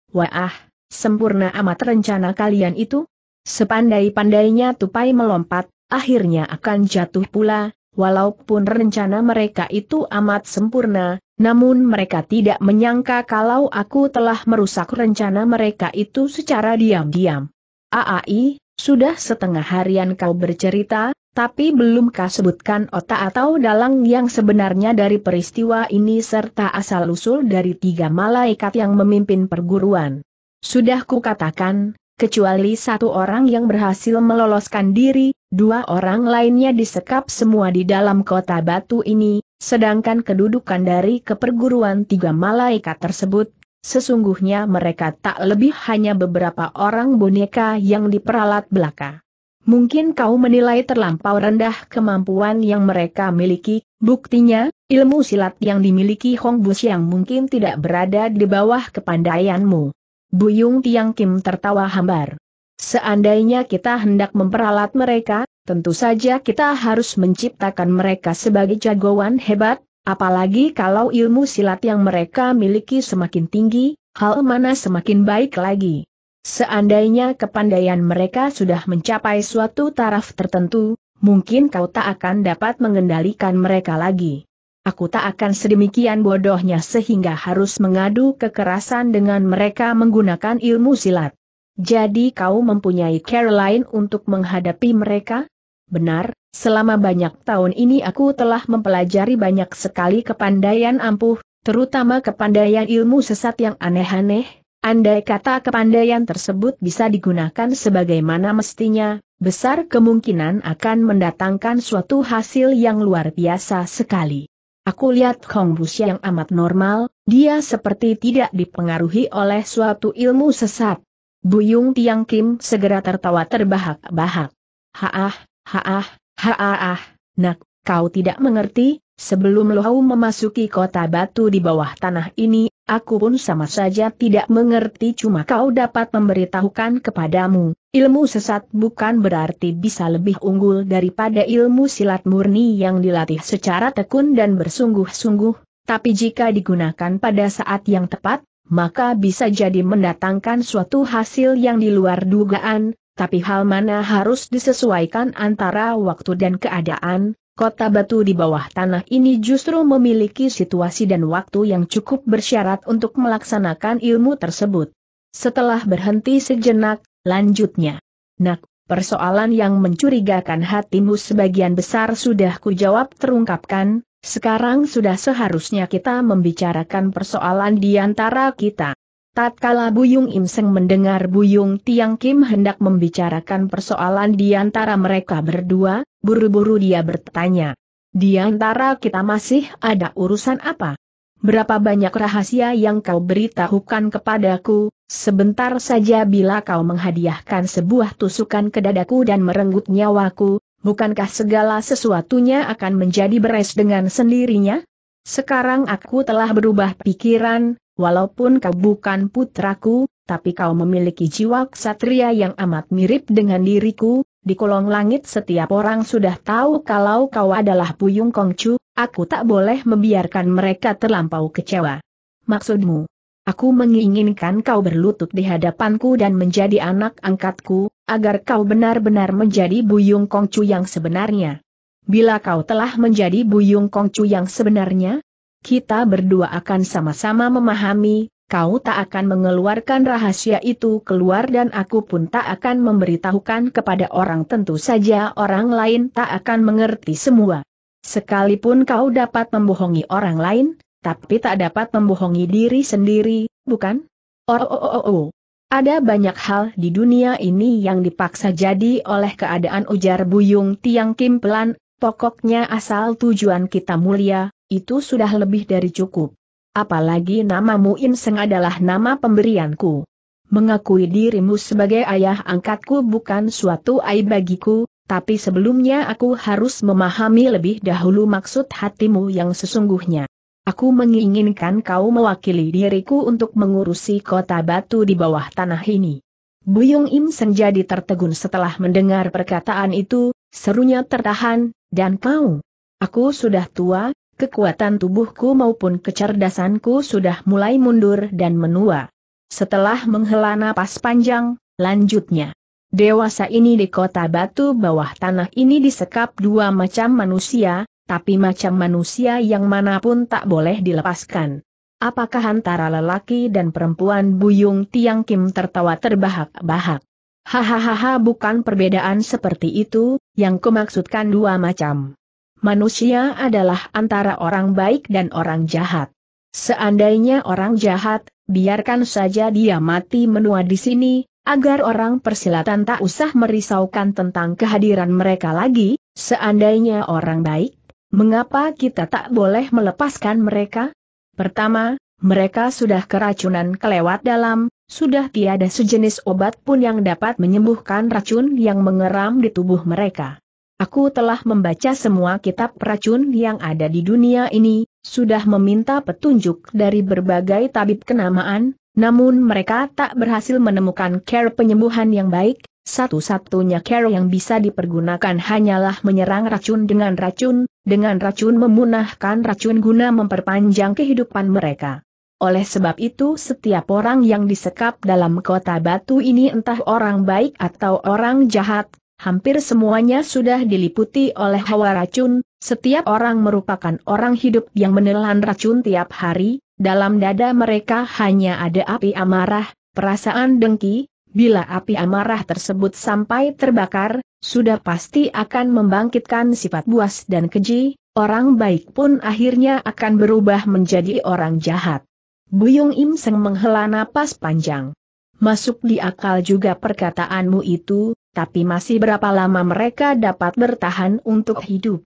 Wah, sempurna amat rencana kalian itu, Sepandai-pandainya tupai melompat, akhirnya akan jatuh pula, walaupun rencana mereka itu amat sempurna, namun mereka tidak menyangka kalau aku telah merusak rencana mereka itu secara diam-diam. Aai, sudah setengah harian kau bercerita, tapi belum kau sebutkan otak atau dalang yang sebenarnya dari peristiwa ini serta asal-usul dari tiga malaikat yang memimpin perguruan. Sudah kukatakan, Kecuali satu orang yang berhasil meloloskan diri, dua orang lainnya disekap semua di dalam kota batu ini, sedangkan kedudukan dari keperguruan tiga malaikat tersebut, sesungguhnya mereka tak lebih hanya beberapa orang boneka yang diperalat belaka. Mungkin kau menilai terlampau rendah kemampuan yang mereka miliki, buktinya, ilmu silat yang dimiliki Hong Bus yang mungkin tidak berada di bawah kepandaianmu. Buyung Tiang Kim tertawa hambar. Seandainya kita hendak memperalat mereka, tentu saja kita harus menciptakan mereka sebagai jagoan hebat, apalagi kalau ilmu silat yang mereka miliki semakin tinggi, hal mana semakin baik lagi. Seandainya kepandaian mereka sudah mencapai suatu taraf tertentu, mungkin kau tak akan dapat mengendalikan mereka lagi. Aku tak akan sedemikian bodohnya sehingga harus mengadu kekerasan dengan mereka menggunakan ilmu silat. Jadi kau mempunyai Caroline untuk menghadapi mereka? Benar, selama banyak tahun ini aku telah mempelajari banyak sekali kepandaian ampuh, terutama kepandaian ilmu sesat yang aneh-aneh. Andai kata kepandaian tersebut bisa digunakan sebagaimana mestinya, besar kemungkinan akan mendatangkan suatu hasil yang luar biasa sekali. Aku lihat Hong Bush yang amat normal, dia seperti tidak dipengaruhi oleh suatu ilmu sesat. Buyung Tiang Kim segera tertawa terbahak-bahak. Haah, haah, haah, haah, nak, kau tidak mengerti, Sebelum Lohau memasuki kota batu di bawah tanah ini, aku pun sama saja tidak mengerti cuma kau dapat memberitahukan kepadamu, ilmu sesat bukan berarti bisa lebih unggul daripada ilmu silat murni yang dilatih secara tekun dan bersungguh-sungguh, tapi jika digunakan pada saat yang tepat, maka bisa jadi mendatangkan suatu hasil yang di luar dugaan, tapi hal mana harus disesuaikan antara waktu dan keadaan, kota batu di bawah tanah ini justru memiliki situasi dan waktu yang cukup bersyarat untuk melaksanakan ilmu tersebut. Setelah berhenti sejenak, lanjutnya. Nak, persoalan yang mencurigakan hatimu sebagian besar sudah kujawab terungkapkan, sekarang sudah seharusnya kita membicarakan persoalan di antara kita. Tatkala Buyung Seng mendengar Buyung Tiang Kim hendak membicarakan persoalan di antara mereka berdua, buru-buru dia bertanya. Di antara kita masih ada urusan apa? Berapa banyak rahasia yang kau beritahukan kepadaku, sebentar saja bila kau menghadiahkan sebuah tusukan ke dadaku dan merenggut nyawaku, bukankah segala sesuatunya akan menjadi beres dengan sendirinya? Sekarang aku telah berubah pikiran, walaupun kau bukan putraku, tapi kau memiliki jiwa ksatria yang amat mirip dengan diriku, di kolong langit setiap orang sudah tahu kalau kau adalah Puyung Kongcu, aku tak boleh membiarkan mereka terlampau kecewa. Maksudmu? Aku menginginkan kau berlutut di hadapanku dan menjadi anak angkatku, agar kau benar-benar menjadi Buyung Kongcu yang sebenarnya. Bila kau telah menjadi Buyung Kongcu yang sebenarnya, kita berdua akan sama-sama memahami, kau tak akan mengeluarkan rahasia itu keluar dan aku pun tak akan memberitahukan kepada orang tentu saja orang lain tak akan mengerti semua. Sekalipun kau dapat membohongi orang lain, tapi tak dapat membohongi diri sendiri, bukan? Oh, oh, oh, oh, oh. Ada banyak hal di dunia ini yang dipaksa jadi oleh keadaan ujar Buyung Tiang Kim pelan, pokoknya asal tujuan kita mulia, itu sudah lebih dari cukup. Apalagi namamu Inseng adalah nama pemberianku. Mengakui dirimu sebagai ayah angkatku bukan suatu aib bagiku, tapi sebelumnya aku harus memahami lebih dahulu maksud hatimu yang sesungguhnya. Aku menginginkan kau mewakili diriku untuk mengurusi kota batu di bawah tanah ini. Buyung Im Seng jadi tertegun setelah mendengar perkataan itu, serunya tertahan, dan kau. Aku sudah tua, kekuatan tubuhku maupun kecerdasanku sudah mulai mundur dan menua. Setelah menghela napas panjang, lanjutnya. Dewasa ini di kota batu bawah tanah ini disekap dua macam manusia, tapi macam manusia yang manapun tak boleh dilepaskan. Apakah antara lelaki dan perempuan Buyung Tiang Kim tertawa terbahak-bahak? Hahaha bukan perbedaan seperti itu, yang kumaksudkan dua macam manusia adalah antara orang baik dan orang jahat. Seandainya orang jahat, biarkan saja dia mati menua di sini, agar orang persilatan tak usah merisaukan tentang kehadiran mereka lagi, seandainya orang baik, mengapa kita tak boleh melepaskan mereka? Pertama, mereka sudah keracunan kelewat dalam, sudah tiada sejenis obat pun yang dapat menyembuhkan racun yang mengeram di tubuh mereka. Aku telah membaca semua kitab racun yang ada di dunia ini, sudah meminta petunjuk dari berbagai tabib kenamaan, namun mereka tak berhasil menemukan care penyembuhan yang baik, satu-satunya care yang bisa dipergunakan hanyalah menyerang racun dengan racun, dengan racun memunahkan racun guna memperpanjang kehidupan mereka. Oleh sebab itu setiap orang yang disekap dalam kota batu ini entah orang baik atau orang jahat, hampir semuanya sudah diliputi oleh hawa racun, setiap orang merupakan orang hidup yang menelan racun tiap hari, dalam dada mereka hanya ada api amarah, perasaan dengki, bila api amarah tersebut sampai terbakar, sudah pasti akan membangkitkan sifat buas dan keji, orang baik pun akhirnya akan berubah menjadi orang jahat. Buyung Im Seng menghela napas panjang. Masuk di akal juga perkataanmu itu, tapi masih berapa lama mereka dapat bertahan untuk hidup.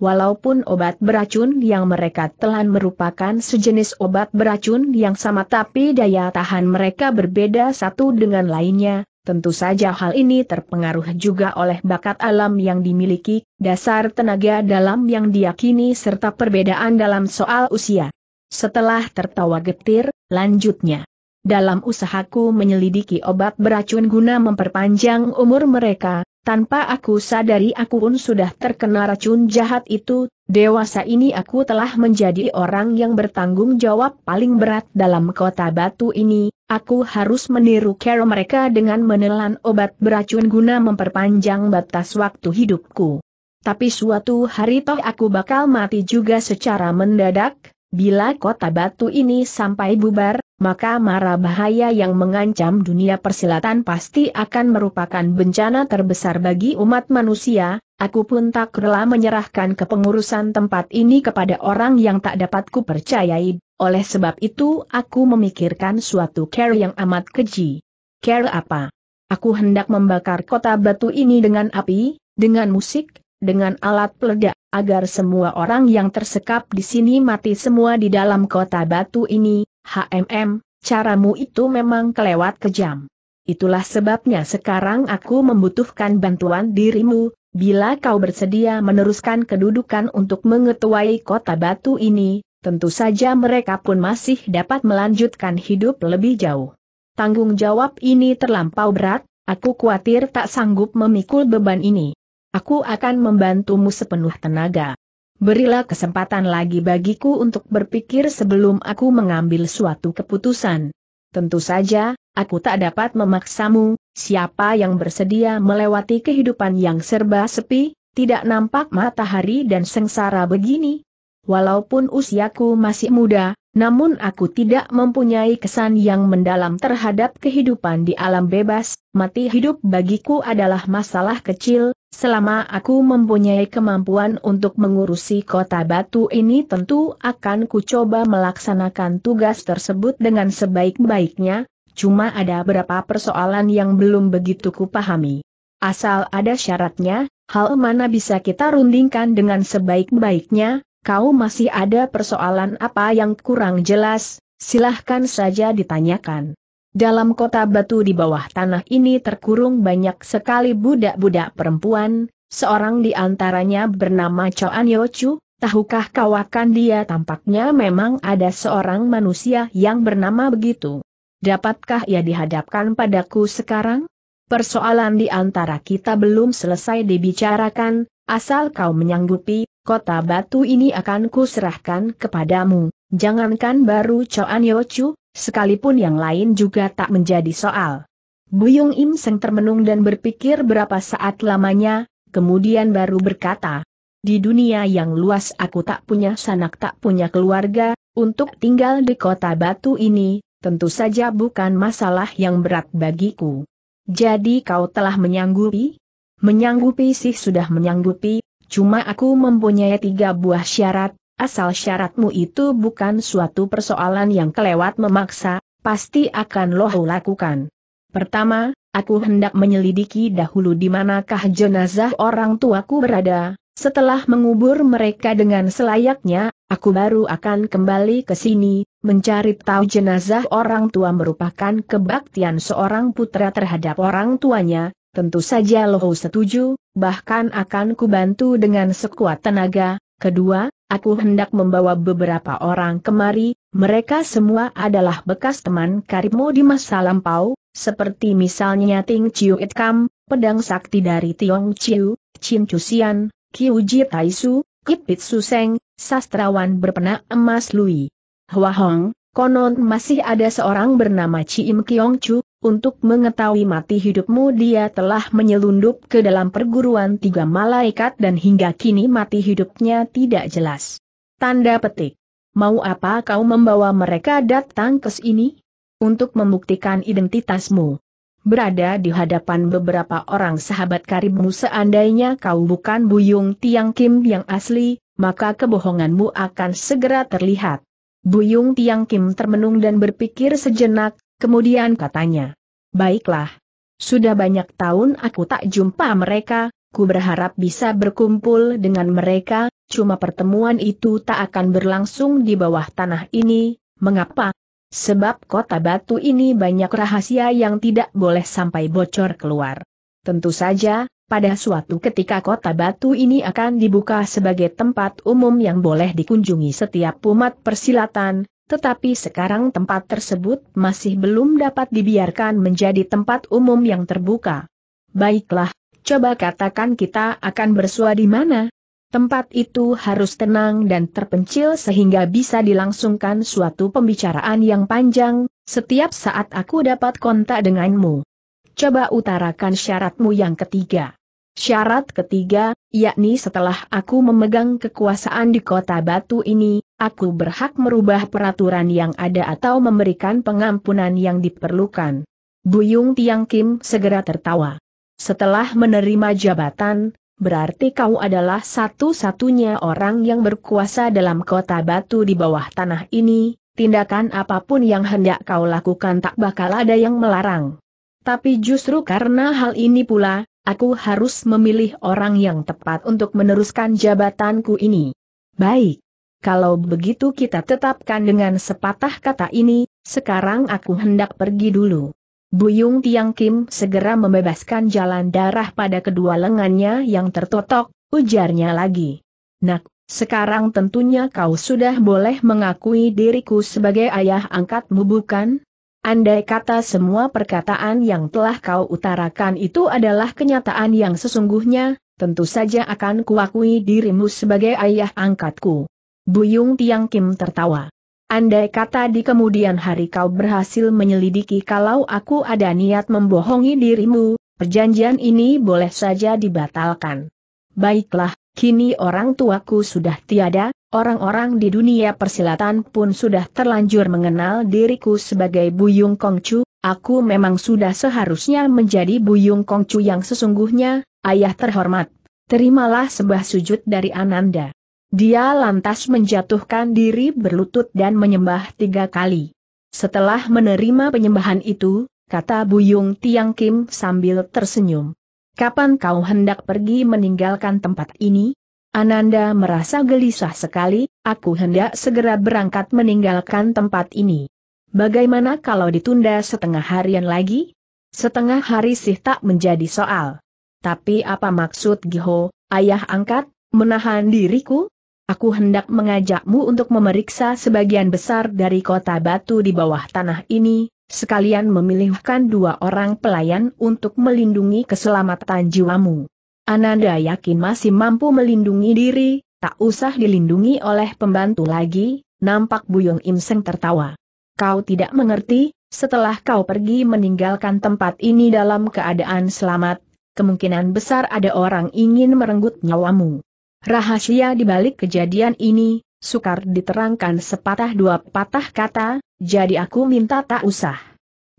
Walaupun obat beracun yang mereka telan merupakan sejenis obat beracun yang sama tapi daya tahan mereka berbeda satu dengan lainnya, tentu saja hal ini terpengaruh juga oleh bakat alam yang dimiliki, dasar tenaga dalam yang diyakini serta perbedaan dalam soal usia. Setelah tertawa getir, lanjutnya dalam usahaku menyelidiki obat beracun guna memperpanjang umur mereka, tanpa aku sadari aku pun sudah terkena racun jahat itu, dewasa ini aku telah menjadi orang yang bertanggung jawab paling berat dalam kota batu ini, aku harus meniru cara mereka dengan menelan obat beracun guna memperpanjang batas waktu hidupku. Tapi suatu hari toh aku bakal mati juga secara mendadak, Bila kota batu ini sampai bubar, maka mara bahaya yang mengancam dunia persilatan pasti akan merupakan bencana terbesar bagi umat manusia, aku pun tak rela menyerahkan kepengurusan tempat ini kepada orang yang tak dapat kupercayai, oleh sebab itu aku memikirkan suatu care yang amat keji. Care apa? Aku hendak membakar kota batu ini dengan api, dengan musik, dengan alat peledak, agar semua orang yang tersekap di sini mati semua di dalam kota batu ini, HMM, caramu itu memang kelewat kejam. Itulah sebabnya sekarang aku membutuhkan bantuan dirimu, bila kau bersedia meneruskan kedudukan untuk mengetuai kota batu ini, tentu saja mereka pun masih dapat melanjutkan hidup lebih jauh. Tanggung jawab ini terlampau berat, aku khawatir tak sanggup memikul beban ini. Aku akan membantumu sepenuh tenaga berilah kesempatan lagi bagiku untuk berpikir sebelum aku mengambil suatu keputusan. Tentu saja, aku tak dapat memaksamu, siapa yang bersedia melewati kehidupan yang serba sepi, tidak nampak matahari dan sengsara begini. Walaupun usiaku masih muda, namun aku tidak mempunyai kesan yang mendalam terhadap kehidupan di alam bebas, mati hidup bagiku adalah masalah kecil, Selama aku mempunyai kemampuan untuk mengurusi kota batu ini tentu akan kucoba melaksanakan tugas tersebut dengan sebaik-baiknya, cuma ada beberapa persoalan yang belum begitu kupahami. Asal ada syaratnya, hal mana bisa kita rundingkan dengan sebaik-baiknya, kau masih ada persoalan apa yang kurang jelas, silahkan saja ditanyakan. Dalam kota batu di bawah tanah ini terkurung banyak sekali budak-budak perempuan, seorang di antaranya bernama Choan Yochu, tahukah kau akan dia tampaknya memang ada seorang manusia yang bernama begitu. Dapatkah ia dihadapkan padaku sekarang? Persoalan di antara kita belum selesai dibicarakan, asal kau menyanggupi, kota batu ini akan kuserahkan kepadamu. Jangankan baru Choan Yochu, sekalipun yang lain juga tak menjadi soal. Buyung Im Seng termenung dan berpikir berapa saat lamanya, kemudian baru berkata, di dunia yang luas aku tak punya sanak tak punya keluarga, untuk tinggal di kota batu ini, tentu saja bukan masalah yang berat bagiku. Jadi kau telah menyanggupi? Menyanggupi sih sudah menyanggupi, cuma aku mempunyai tiga buah syarat, asal syaratmu itu bukan suatu persoalan yang kelewat memaksa, pasti akan loh lakukan. Pertama, aku hendak menyelidiki dahulu di manakah jenazah orang tuaku berada, setelah mengubur mereka dengan selayaknya, aku baru akan kembali ke sini, mencari tahu jenazah orang tua merupakan kebaktian seorang putra terhadap orang tuanya, tentu saja loh setuju, bahkan akan kubantu dengan sekuat tenaga, Kedua, aku hendak membawa beberapa orang kemari, mereka semua adalah bekas teman karibmu di masa lampau, seperti misalnya Ting Chiu It Kam, pedang sakti dari Tiong Chiu, Chin Chusian, Kiu Ji Taisu, Kipit Suseng, sastrawan berpena emas Lui. Hua Hong, konon masih ada seorang bernama Chi Im Kiong Chu, untuk mengetahui mati hidupmu dia telah menyelundup ke dalam perguruan tiga malaikat dan hingga kini mati hidupnya tidak jelas. Tanda petik. Mau apa kau membawa mereka datang ke sini? Untuk membuktikan identitasmu. Berada di hadapan beberapa orang sahabat karibmu seandainya kau bukan Buyung Tiang Kim yang asli, maka kebohonganmu akan segera terlihat. Buyung Tiang Kim termenung dan berpikir sejenak, Kemudian katanya, Baiklah. Sudah banyak tahun aku tak jumpa mereka, ku berharap bisa berkumpul dengan mereka, cuma pertemuan itu tak akan berlangsung di bawah tanah ini, mengapa? Sebab kota batu ini banyak rahasia yang tidak boleh sampai bocor keluar. Tentu saja, pada suatu ketika kota batu ini akan dibuka sebagai tempat umum yang boleh dikunjungi setiap umat persilatan, tetapi sekarang tempat tersebut masih belum dapat dibiarkan menjadi tempat umum yang terbuka. Baiklah, coba katakan kita akan bersua di mana? Tempat itu harus tenang dan terpencil sehingga bisa dilangsungkan suatu pembicaraan yang panjang, setiap saat aku dapat kontak denganmu. Coba utarakan syaratmu yang ketiga. Syarat ketiga, yakni setelah aku memegang kekuasaan di kota batu ini, aku berhak merubah peraturan yang ada atau memberikan pengampunan yang diperlukan. Buyung Tiang Kim segera tertawa. Setelah menerima jabatan, berarti kau adalah satu-satunya orang yang berkuasa dalam kota batu di bawah tanah ini, tindakan apapun yang hendak kau lakukan tak bakal ada yang melarang. Tapi justru karena hal ini pula, aku harus memilih orang yang tepat untuk meneruskan jabatanku ini. Baik, kalau begitu kita tetapkan dengan sepatah kata ini, sekarang aku hendak pergi dulu. Buyung Tiang Kim segera membebaskan jalan darah pada kedua lengannya yang tertotok, ujarnya lagi. Nak, sekarang tentunya kau sudah boleh mengakui diriku sebagai ayah angkatmu bukan? Andai kata semua perkataan yang telah kau utarakan itu adalah kenyataan yang sesungguhnya, tentu saja akan kuakui dirimu sebagai ayah angkatku. Buyung Tiang Kim tertawa. Andai kata di kemudian hari kau berhasil menyelidiki kalau aku ada niat membohongi dirimu, perjanjian ini boleh saja dibatalkan. Baiklah, kini orang tuaku sudah tiada, orang-orang di dunia persilatan pun sudah terlanjur mengenal diriku sebagai Buyung Kongcu, aku memang sudah seharusnya menjadi Buyung Kongcu yang sesungguhnya, ayah terhormat. Terimalah sebuah sujud dari Ananda. Dia lantas menjatuhkan diri berlutut dan menyembah tiga kali. Setelah menerima penyembahan itu, kata Buyung Tiang Kim sambil tersenyum. Kapan kau hendak pergi meninggalkan tempat ini? Ananda merasa gelisah sekali, aku hendak segera berangkat meninggalkan tempat ini. Bagaimana kalau ditunda setengah harian lagi? Setengah hari sih tak menjadi soal. Tapi apa maksud Giho, ayah angkat, menahan diriku? Aku hendak mengajakmu untuk memeriksa sebagian besar dari kota batu di bawah tanah ini, sekalian memilihkan dua orang pelayan untuk melindungi keselamatan jiwamu. Ananda yakin masih mampu melindungi diri, tak usah dilindungi oleh pembantu lagi, nampak Buyung Imseng tertawa. Kau tidak mengerti, setelah kau pergi meninggalkan tempat ini dalam keadaan selamat, kemungkinan besar ada orang ingin merenggut nyawamu. Rahasia di balik kejadian ini, sukar diterangkan sepatah dua patah kata, jadi aku minta tak usah.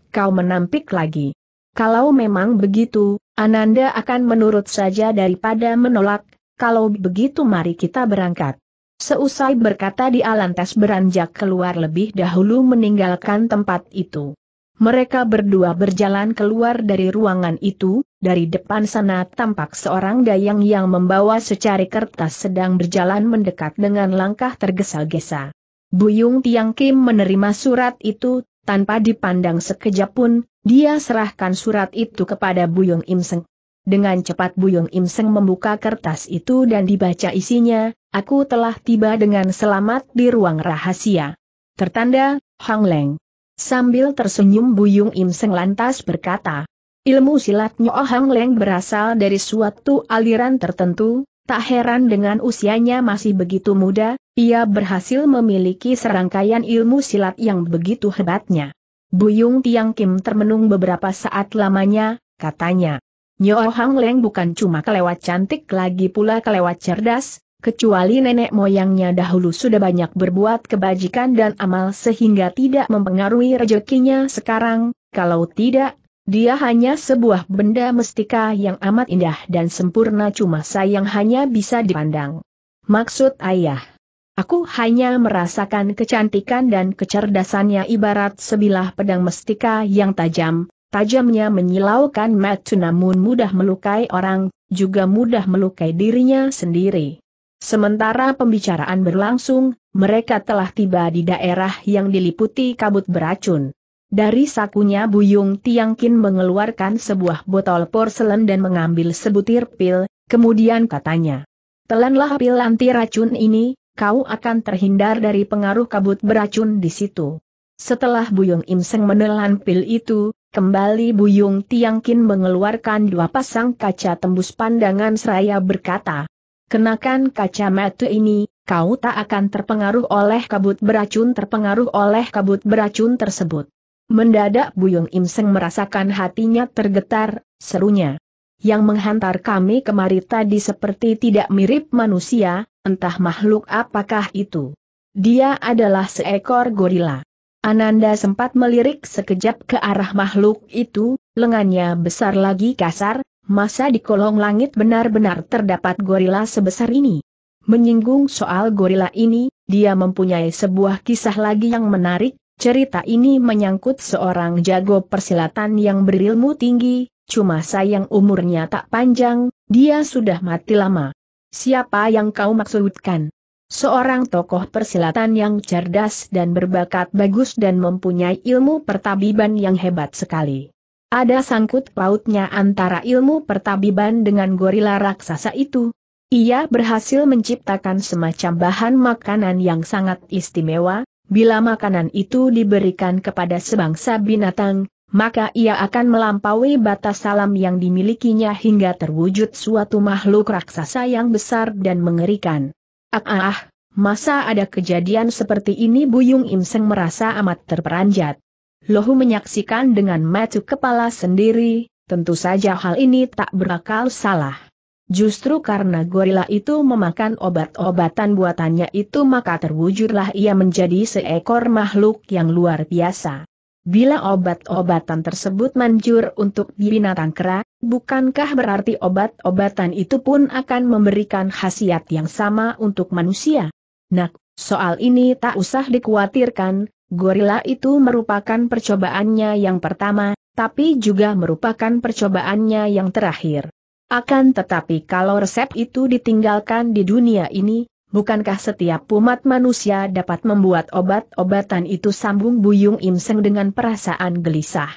Kau menampik lagi. Kalau memang begitu, Ananda akan menurut saja daripada menolak, kalau begitu mari kita berangkat. Seusai berkata di Alantes beranjak keluar lebih dahulu meninggalkan tempat itu. Mereka berdua berjalan keluar dari ruangan itu, dari depan sana tampak seorang dayang yang membawa secari kertas sedang berjalan mendekat dengan langkah tergesa-gesa. Buyung Tiang Kim menerima surat itu, tanpa dipandang sekejap pun, dia serahkan surat itu kepada Buyung Im Seng. Dengan cepat Buyung Im Seng membuka kertas itu dan dibaca isinya, aku telah tiba dengan selamat di ruang rahasia. Tertanda, Hang Leng. Sambil tersenyum Buyung Im Seng lantas berkata, Ilmu silat Nyo Hang Leng berasal dari suatu aliran tertentu, tak heran dengan usianya masih begitu muda, ia berhasil memiliki serangkaian ilmu silat yang begitu hebatnya. Buyung Tiang Kim termenung beberapa saat lamanya, katanya. Nyo Hang Leng bukan cuma kelewat cantik lagi pula kelewat cerdas, kecuali nenek moyangnya dahulu sudah banyak berbuat kebajikan dan amal sehingga tidak mempengaruhi rezekinya sekarang, kalau tidak, dia hanya sebuah benda mestika yang amat indah dan sempurna cuma sayang hanya bisa dipandang. Maksud ayah. Aku hanya merasakan kecantikan dan kecerdasannya ibarat sebilah pedang mestika yang tajam, tajamnya menyilaukan mata namun mudah melukai orang, juga mudah melukai dirinya sendiri. Sementara pembicaraan berlangsung, mereka telah tiba di daerah yang diliputi kabut beracun. Dari sakunya Buyung Tiangkin mengeluarkan sebuah botol porselen dan mengambil sebutir pil, kemudian katanya. Telanlah pil anti racun ini, kau akan terhindar dari pengaruh kabut beracun di situ. Setelah Buyung Im menelan pil itu, kembali Buyung Tiangkin mengeluarkan dua pasang kaca tembus pandangan seraya berkata, Kenakan kacamata ini, kau tak akan terpengaruh oleh kabut beracun terpengaruh oleh kabut beracun tersebut. Mendadak Buyung Im Seng merasakan hatinya tergetar, serunya. Yang menghantar kami kemari tadi seperti tidak mirip manusia, entah makhluk apakah itu. Dia adalah seekor gorila. Ananda sempat melirik sekejap ke arah makhluk itu, lengannya besar lagi kasar, masa di kolong langit benar-benar terdapat gorila sebesar ini. Menyinggung soal gorila ini, dia mempunyai sebuah kisah lagi yang menarik, Cerita ini menyangkut seorang jago persilatan yang berilmu tinggi, cuma sayang umurnya tak panjang, dia sudah mati lama. Siapa yang kau maksudkan? Seorang tokoh persilatan yang cerdas dan berbakat bagus dan mempunyai ilmu pertabiban yang hebat sekali. Ada sangkut pautnya antara ilmu pertabiban dengan gorila raksasa itu. Ia berhasil menciptakan semacam bahan makanan yang sangat istimewa, Bila makanan itu diberikan kepada sebangsa binatang, maka ia akan melampaui batas salam yang dimilikinya hingga terwujud suatu makhluk raksasa yang besar dan mengerikan. Ah, ah, ah masa ada kejadian seperti ini Buyung Im merasa amat terperanjat. Lohu menyaksikan dengan matuk kepala sendiri, tentu saja hal ini tak berakal salah. Justru karena gorila itu memakan obat-obatan buatannya itu maka terwujudlah ia menjadi seekor makhluk yang luar biasa. Bila obat-obatan tersebut manjur untuk binatang kera, bukankah berarti obat-obatan itu pun akan memberikan khasiat yang sama untuk manusia? Nah, soal ini tak usah dikhawatirkan, gorila itu merupakan percobaannya yang pertama, tapi juga merupakan percobaannya yang terakhir. Akan tetapi kalau resep itu ditinggalkan di dunia ini, bukankah setiap umat manusia dapat membuat obat-obatan itu sambung Buyung imseng dengan perasaan gelisah.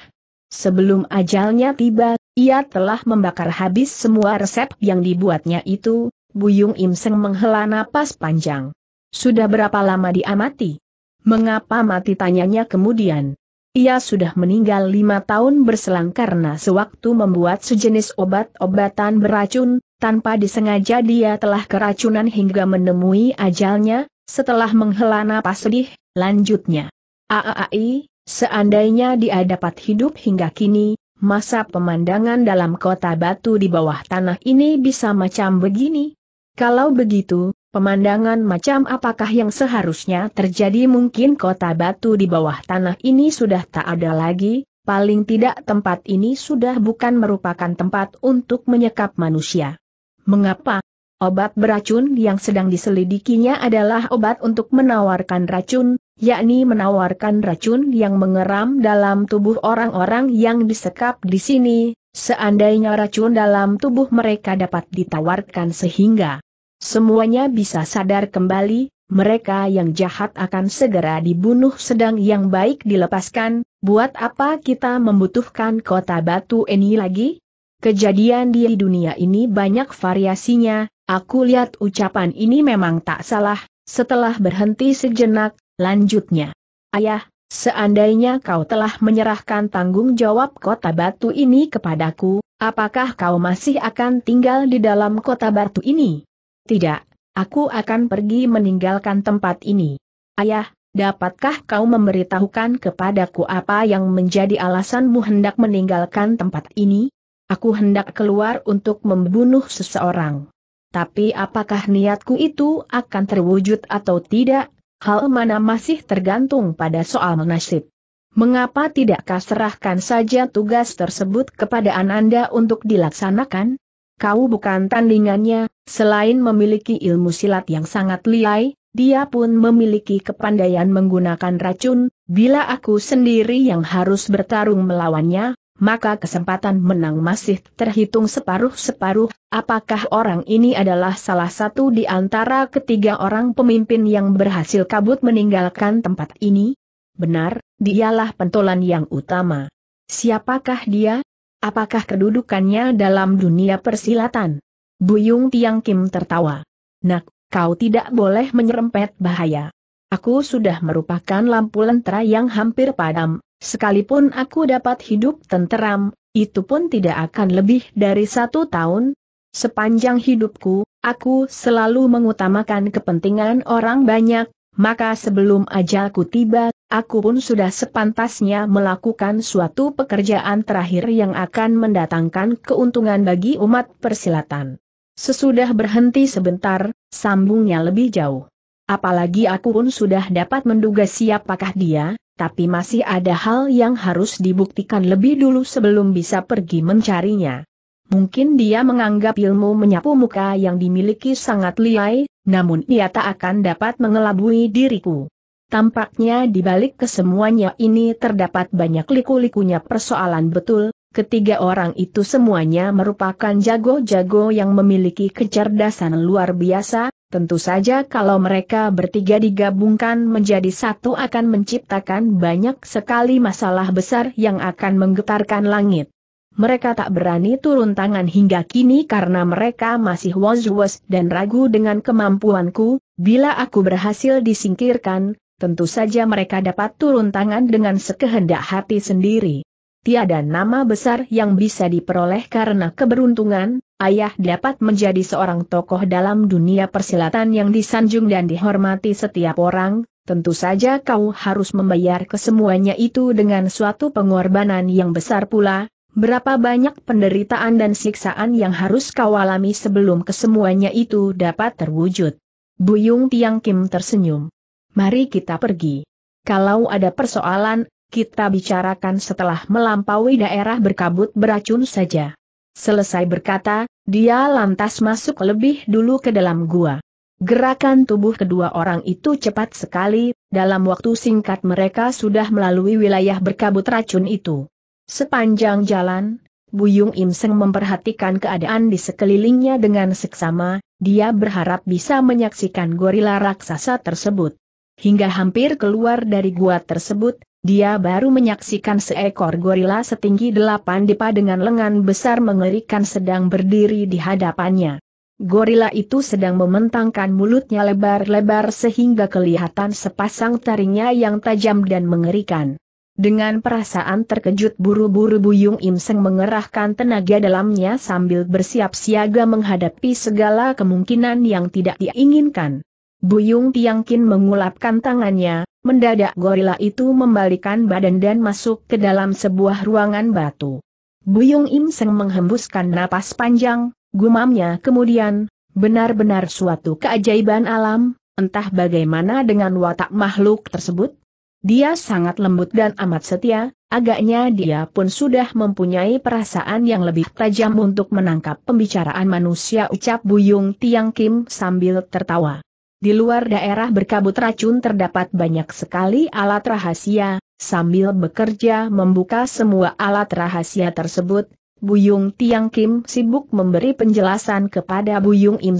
Sebelum ajalnya tiba, ia telah membakar habis semua resep yang dibuatnya itu, Buyung Imseng menghela napas panjang. Sudah berapa lama diamati? Mengapa mati tanyanya kemudian? Ia sudah meninggal lima tahun berselang karena sewaktu membuat sejenis obat-obatan beracun, tanpa disengaja dia telah keracunan hingga menemui ajalnya, setelah menghela napas sedih, lanjutnya. Aai, seandainya dia dapat hidup hingga kini, masa pemandangan dalam kota batu di bawah tanah ini bisa macam begini? Kalau begitu, Pemandangan macam apakah yang seharusnya terjadi mungkin kota batu di bawah tanah ini sudah tak ada lagi, paling tidak tempat ini sudah bukan merupakan tempat untuk menyekap manusia. Mengapa? Obat beracun yang sedang diselidikinya adalah obat untuk menawarkan racun, yakni menawarkan racun yang mengeram dalam tubuh orang-orang yang disekap di sini, seandainya racun dalam tubuh mereka dapat ditawarkan sehingga semuanya bisa sadar kembali, mereka yang jahat akan segera dibunuh sedang yang baik dilepaskan, buat apa kita membutuhkan kota batu ini lagi? Kejadian di dunia ini banyak variasinya, aku lihat ucapan ini memang tak salah, setelah berhenti sejenak, lanjutnya. Ayah, seandainya kau telah menyerahkan tanggung jawab kota batu ini kepadaku, apakah kau masih akan tinggal di dalam kota batu ini? Tidak, aku akan pergi meninggalkan tempat ini. Ayah, dapatkah kau memberitahukan kepadaku apa yang menjadi alasanmu hendak meninggalkan tempat ini? Aku hendak keluar untuk membunuh seseorang. Tapi apakah niatku itu akan terwujud atau tidak, hal mana masih tergantung pada soal nasib. Mengapa tidakkah serahkan saja tugas tersebut kepada Ananda untuk dilaksanakan? Kau bukan tandingannya, Selain memiliki ilmu silat yang sangat liai, dia pun memiliki kepandaian menggunakan racun, bila aku sendiri yang harus bertarung melawannya, maka kesempatan menang masih terhitung separuh-separuh, apakah orang ini adalah salah satu di antara ketiga orang pemimpin yang berhasil kabut meninggalkan tempat ini? Benar, dialah pentolan yang utama. Siapakah dia? Apakah kedudukannya dalam dunia persilatan? Buyung Tiang Kim tertawa. Nak, kau tidak boleh menyerempet bahaya. Aku sudah merupakan lampu lentera yang hampir padam, sekalipun aku dapat hidup tenteram, itu pun tidak akan lebih dari satu tahun. Sepanjang hidupku, aku selalu mengutamakan kepentingan orang banyak, maka sebelum ajalku tiba, aku pun sudah sepantasnya melakukan suatu pekerjaan terakhir yang akan mendatangkan keuntungan bagi umat persilatan. Sesudah berhenti sebentar, sambungnya lebih jauh. Apalagi aku pun sudah dapat menduga siapakah dia, tapi masih ada hal yang harus dibuktikan lebih dulu sebelum bisa pergi mencarinya. Mungkin dia menganggap ilmu menyapu muka yang dimiliki sangat liai, namun ia tak akan dapat mengelabui diriku. Tampaknya di balik kesemuanya ini terdapat banyak liku-likunya persoalan betul, Ketiga orang itu semuanya merupakan jago-jago yang memiliki kecerdasan luar biasa, tentu saja kalau mereka bertiga digabungkan menjadi satu akan menciptakan banyak sekali masalah besar yang akan menggetarkan langit. Mereka tak berani turun tangan hingga kini karena mereka masih was-was dan ragu dengan kemampuanku, bila aku berhasil disingkirkan, tentu saja mereka dapat turun tangan dengan sekehendak hati sendiri tiada nama besar yang bisa diperoleh karena keberuntungan, ayah dapat menjadi seorang tokoh dalam dunia persilatan yang disanjung dan dihormati setiap orang, tentu saja kau harus membayar kesemuanya itu dengan suatu pengorbanan yang besar pula, berapa banyak penderitaan dan siksaan yang harus kau alami sebelum kesemuanya itu dapat terwujud. Buyung Tiang Kim tersenyum. Mari kita pergi. Kalau ada persoalan, kita bicarakan setelah melampaui daerah berkabut beracun saja. Selesai berkata, dia lantas masuk lebih dulu ke dalam gua. Gerakan tubuh kedua orang itu cepat sekali, dalam waktu singkat mereka sudah melalui wilayah berkabut racun itu. Sepanjang jalan, Buyung Im memperhatikan keadaan di sekelilingnya dengan seksama, dia berharap bisa menyaksikan gorila raksasa tersebut. Hingga hampir keluar dari gua tersebut, dia baru menyaksikan seekor gorila setinggi delapan depa dengan lengan besar mengerikan sedang berdiri di hadapannya. Gorila itu sedang mementangkan mulutnya lebar-lebar sehingga kelihatan sepasang taringnya yang tajam dan mengerikan. Dengan perasaan terkejut buru-buru Buyung Im mengerahkan tenaga dalamnya sambil bersiap siaga menghadapi segala kemungkinan yang tidak diinginkan. Buyung Tiangkin mengulapkan tangannya, Mendadak gorila itu membalikan badan dan masuk ke dalam sebuah ruangan batu. Buyung Im Seng menghembuskan napas panjang, gumamnya kemudian, benar-benar suatu keajaiban alam, entah bagaimana dengan watak makhluk tersebut. Dia sangat lembut dan amat setia, agaknya dia pun sudah mempunyai perasaan yang lebih tajam untuk menangkap pembicaraan manusia ucap Buyung Tiang Kim sambil tertawa. Di luar daerah berkabut racun terdapat banyak sekali alat rahasia, sambil bekerja membuka semua alat rahasia tersebut, Buyung Tiang Kim sibuk memberi penjelasan kepada Buyung Im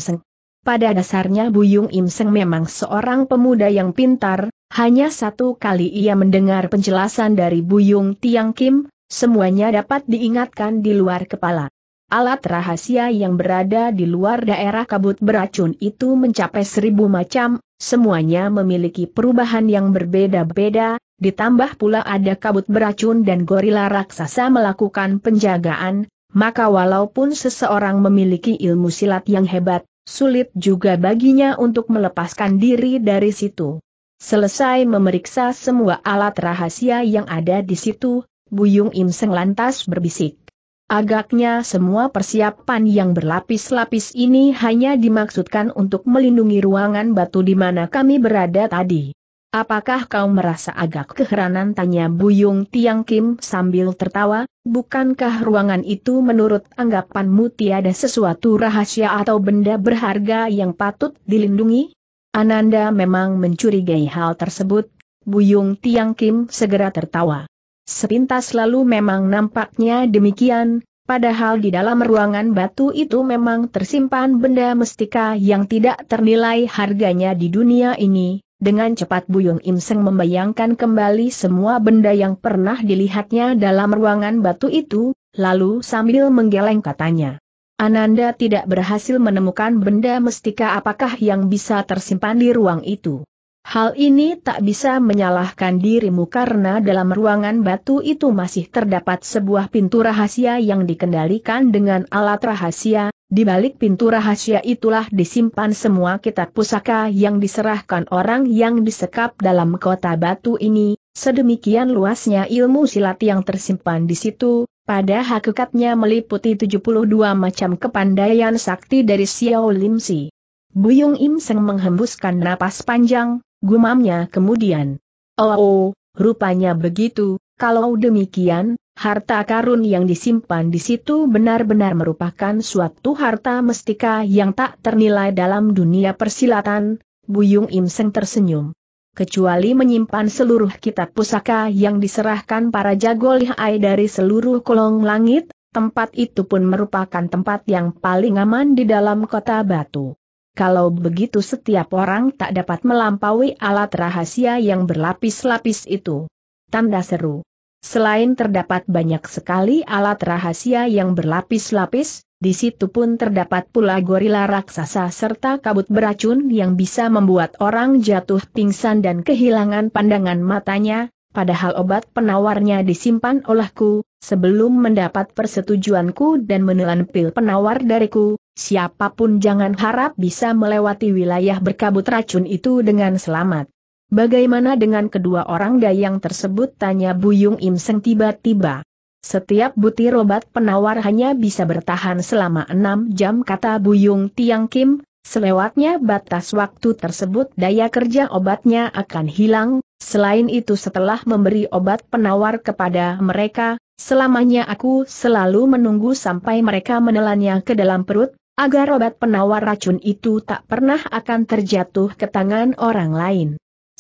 Pada dasarnya Buyung Im memang seorang pemuda yang pintar, hanya satu kali ia mendengar penjelasan dari Buyung Tiang Kim, semuanya dapat diingatkan di luar kepala. Alat rahasia yang berada di luar daerah kabut beracun itu mencapai seribu macam, semuanya memiliki perubahan yang berbeda-beda, ditambah pula ada kabut beracun dan gorila raksasa melakukan penjagaan, maka walaupun seseorang memiliki ilmu silat yang hebat, sulit juga baginya untuk melepaskan diri dari situ. Selesai memeriksa semua alat rahasia yang ada di situ, Buyung Im lantas berbisik. Agaknya semua persiapan yang berlapis-lapis ini hanya dimaksudkan untuk melindungi ruangan batu di mana kami berada tadi. Apakah kau merasa agak keheranan tanya Buyung Tiang Kim sambil tertawa, bukankah ruangan itu menurut anggapanmu tiada sesuatu rahasia atau benda berharga yang patut dilindungi? Ananda memang mencurigai hal tersebut, Buyung Tiang Kim segera tertawa. Sepintas lalu memang nampaknya demikian, padahal di dalam ruangan batu itu memang tersimpan benda mestika yang tidak ternilai harganya di dunia ini. Dengan cepat Buyung Im Seng membayangkan kembali semua benda yang pernah dilihatnya dalam ruangan batu itu, lalu sambil menggeleng katanya. Ananda tidak berhasil menemukan benda mestika apakah yang bisa tersimpan di ruang itu. Hal ini tak bisa menyalahkan dirimu karena dalam ruangan batu itu masih terdapat sebuah pintu rahasia yang dikendalikan dengan alat rahasia, di balik pintu rahasia itulah disimpan semua kitab pusaka yang diserahkan orang yang disekap dalam kota batu ini, sedemikian luasnya ilmu silat yang tersimpan di situ, pada hakikatnya meliputi 72 macam kepandaian sakti dari Xiao Lim Si. Buyung Im Seng menghembuskan napas panjang, Gumamnya kemudian. Oh, oh rupanya begitu, kalau demikian, harta karun yang disimpan di situ benar-benar merupakan suatu harta mestika yang tak ternilai dalam dunia persilatan, Buyung Imseng tersenyum. Kecuali menyimpan seluruh kitab pusaka yang diserahkan para jago lihai dari seluruh kolong langit, tempat itu pun merupakan tempat yang paling aman di dalam kota batu. Kalau begitu setiap orang tak dapat melampaui alat rahasia yang berlapis-lapis itu. Tanda seru. Selain terdapat banyak sekali alat rahasia yang berlapis-lapis, di situ pun terdapat pula gorila raksasa serta kabut beracun yang bisa membuat orang jatuh pingsan dan kehilangan pandangan matanya, padahal obat penawarnya disimpan olehku, sebelum mendapat persetujuanku dan menelan pil penawar dariku, siapapun jangan harap bisa melewati wilayah berkabut racun itu dengan selamat. Bagaimana dengan kedua orang dayang tersebut tanya Buyung Im tiba-tiba. Setiap butir obat penawar hanya bisa bertahan selama enam jam kata Buyung Tiang Kim, Selewatnya batas waktu tersebut daya kerja obatnya akan hilang, selain itu setelah memberi obat penawar kepada mereka, selamanya aku selalu menunggu sampai mereka menelannya ke dalam perut, agar obat penawar racun itu tak pernah akan terjatuh ke tangan orang lain.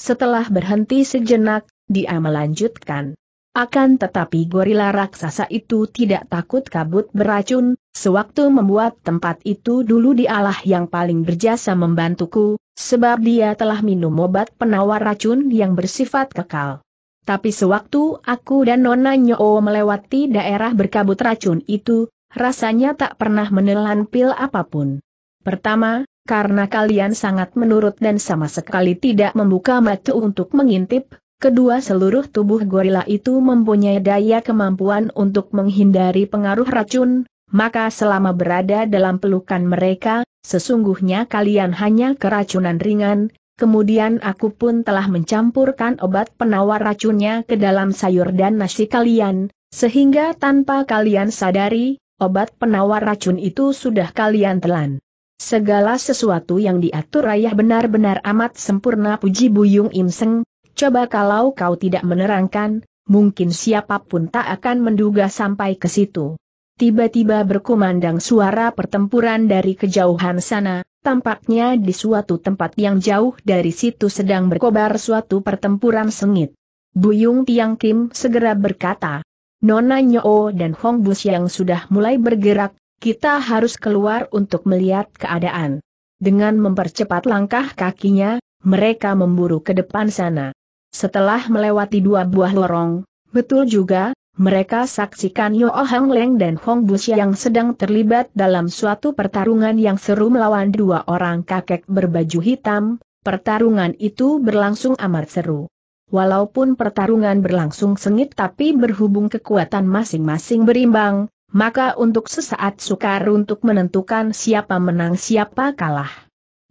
Setelah berhenti sejenak, dia melanjutkan. Akan tetapi gorila raksasa itu tidak takut kabut beracun, sewaktu membuat tempat itu dulu dialah yang paling berjasa membantuku, sebab dia telah minum obat penawar racun yang bersifat kekal. Tapi sewaktu aku dan Nona Nyo melewati daerah berkabut racun itu, rasanya tak pernah menelan pil apapun. Pertama, karena kalian sangat menurut dan sama sekali tidak membuka mata untuk mengintip, Kedua seluruh tubuh gorila itu mempunyai daya kemampuan untuk menghindari pengaruh racun, maka selama berada dalam pelukan mereka, sesungguhnya kalian hanya keracunan ringan, kemudian aku pun telah mencampurkan obat penawar racunnya ke dalam sayur dan nasi kalian, sehingga tanpa kalian sadari, obat penawar racun itu sudah kalian telan. Segala sesuatu yang diatur ayah benar-benar amat sempurna puji Buyung Imseng, Coba kalau kau tidak menerangkan, mungkin siapapun tak akan menduga sampai ke situ. Tiba-tiba berkumandang suara pertempuran dari kejauhan sana, tampaknya di suatu tempat yang jauh dari situ sedang berkobar suatu pertempuran sengit. Buyung Tiang Kim segera berkata, Nona Nyo dan Hong Bus yang sudah mulai bergerak, kita harus keluar untuk melihat keadaan. Dengan mempercepat langkah kakinya, mereka memburu ke depan sana. Setelah melewati dua buah lorong, betul juga, mereka saksikan Yo Hang Leng dan Hong Bus yang sedang terlibat dalam suatu pertarungan yang seru melawan dua orang kakek berbaju hitam, pertarungan itu berlangsung amat seru. Walaupun pertarungan berlangsung sengit tapi berhubung kekuatan masing-masing berimbang, maka untuk sesaat sukar untuk menentukan siapa menang siapa kalah.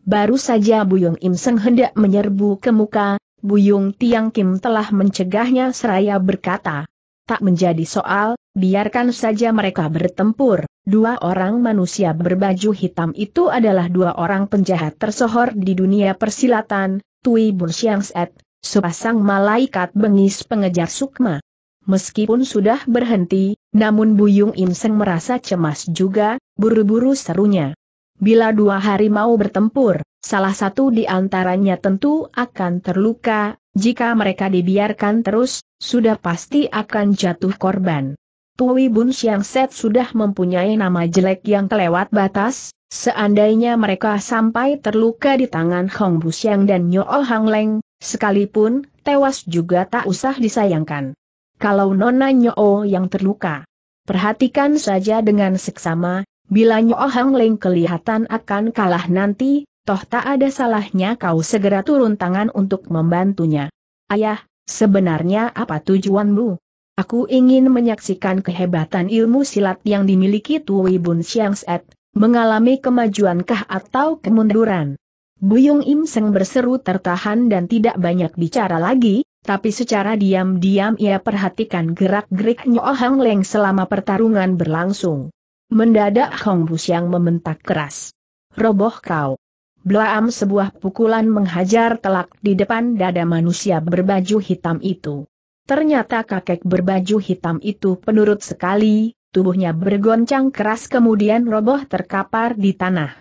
Baru saja Buyung Im Seng hendak menyerbu ke muka, Buyung Tiang Kim telah mencegahnya seraya berkata. Tak menjadi soal, biarkan saja mereka bertempur. Dua orang manusia berbaju hitam itu adalah dua orang penjahat tersohor di dunia persilatan, Tui Bun Siang Set, sepasang malaikat bengis pengejar sukma. Meskipun sudah berhenti, namun Buyung Im Seng merasa cemas juga, buru-buru serunya. Bila dua harimau bertempur, salah satu di antaranya tentu akan terluka, jika mereka dibiarkan terus, sudah pasti akan jatuh korban. Tui Bun Siang Set sudah mempunyai nama jelek yang kelewat batas, seandainya mereka sampai terluka di tangan Hong Bu Siang dan Nyo oh Hang Leng, sekalipun tewas juga tak usah disayangkan. Kalau Nona Nyo oh yang terluka, perhatikan saja dengan seksama, Bila Nyo oh Hang Leng kelihatan akan kalah nanti, toh tak ada salahnya kau segera turun tangan untuk membantunya. Ayah, sebenarnya apa tujuanmu? Aku ingin menyaksikan kehebatan ilmu silat yang dimiliki Tui Bun Xiang Set, mengalami kemajuankah atau kemunduran. Buyung Im Seng berseru tertahan dan tidak banyak bicara lagi, tapi secara diam-diam ia perhatikan gerak-gerik Nyo Leng selama pertarungan berlangsung. Mendadak Hong Busyang membentak keras. Roboh kau! Blaam sebuah pukulan menghajar telak di depan dada manusia berbaju hitam itu. Ternyata kakek berbaju hitam itu penurut sekali, tubuhnya bergoncang keras kemudian roboh terkapar di tanah.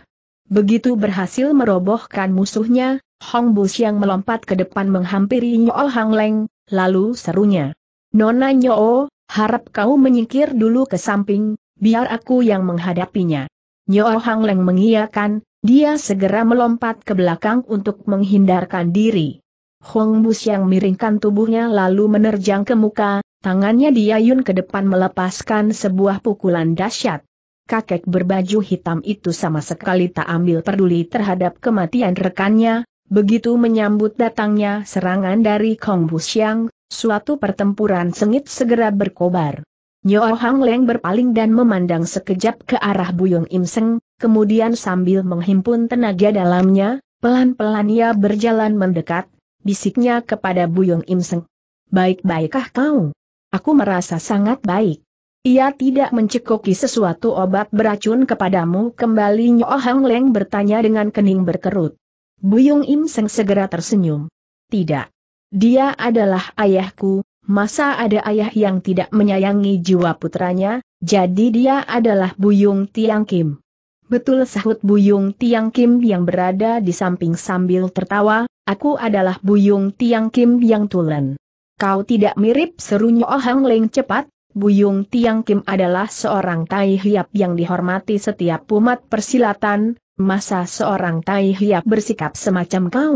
Begitu berhasil merobohkan musuhnya, Hong Bu yang melompat ke depan menghampiri Nyool Hang Leng, lalu serunya. Nona Nyoo, harap kau menyingkir dulu ke samping, biar aku yang menghadapinya. Nyool Hang Leng mengiyakan, dia segera melompat ke belakang untuk menghindarkan diri. Hong Bus yang miringkan tubuhnya lalu menerjang ke muka, tangannya diayun ke depan melepaskan sebuah pukulan dahsyat. Kakek berbaju hitam itu sama sekali tak ambil peduli terhadap kematian rekannya, begitu menyambut datangnya serangan dari Kong Xiang, suatu pertempuran sengit segera berkobar. Nyo Hang Leng berpaling dan memandang sekejap ke arah Buyung Im Seng, kemudian sambil menghimpun tenaga dalamnya, pelan-pelan ia berjalan mendekat, bisiknya kepada Buyung Im Seng. Baik-baikkah kau? Aku merasa sangat baik. Ia tidak mencekoki sesuatu obat beracun kepadamu kembali Nyo Hang Leng bertanya dengan kening berkerut. Buyung Im Seng segera tersenyum. Tidak. Dia adalah ayahku, Masa ada ayah yang tidak menyayangi jiwa putranya, jadi dia adalah Buyung Tiang Kim. Betul sahut Buyung Tiang Kim yang berada di samping sambil tertawa, aku adalah Buyung Tiang Kim yang tulen. Kau tidak mirip serunya Oh Hang Leng cepat, Buyung Tiang Kim adalah seorang tai hiap yang dihormati setiap umat persilatan, masa seorang tai hiap bersikap semacam kau?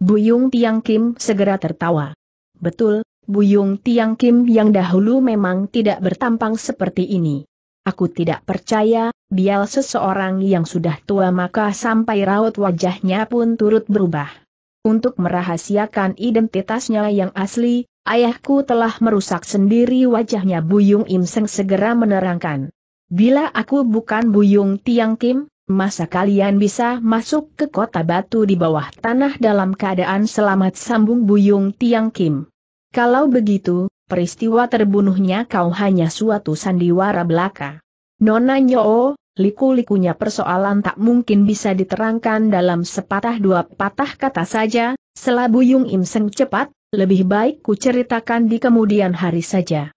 Buyung Tiang Kim segera tertawa. Betul, Buyung Tiang Kim yang dahulu memang tidak bertampang seperti ini. Aku tidak percaya, bial seseorang yang sudah tua maka sampai raut wajahnya pun turut berubah. Untuk merahasiakan identitasnya yang asli, ayahku telah merusak sendiri wajahnya Buyung Im Seng segera menerangkan. Bila aku bukan Buyung Tiang Kim, Masa kalian bisa masuk ke kota batu di bawah tanah dalam keadaan selamat sambung Buyung Tiang Kim? Kalau begitu, peristiwa terbunuhnya kau hanya suatu sandiwara belaka. Nona Nyo, liku-likunya persoalan tak mungkin bisa diterangkan dalam sepatah dua patah kata saja, selabuyung Im Seng cepat, lebih baik ku ceritakan di kemudian hari saja.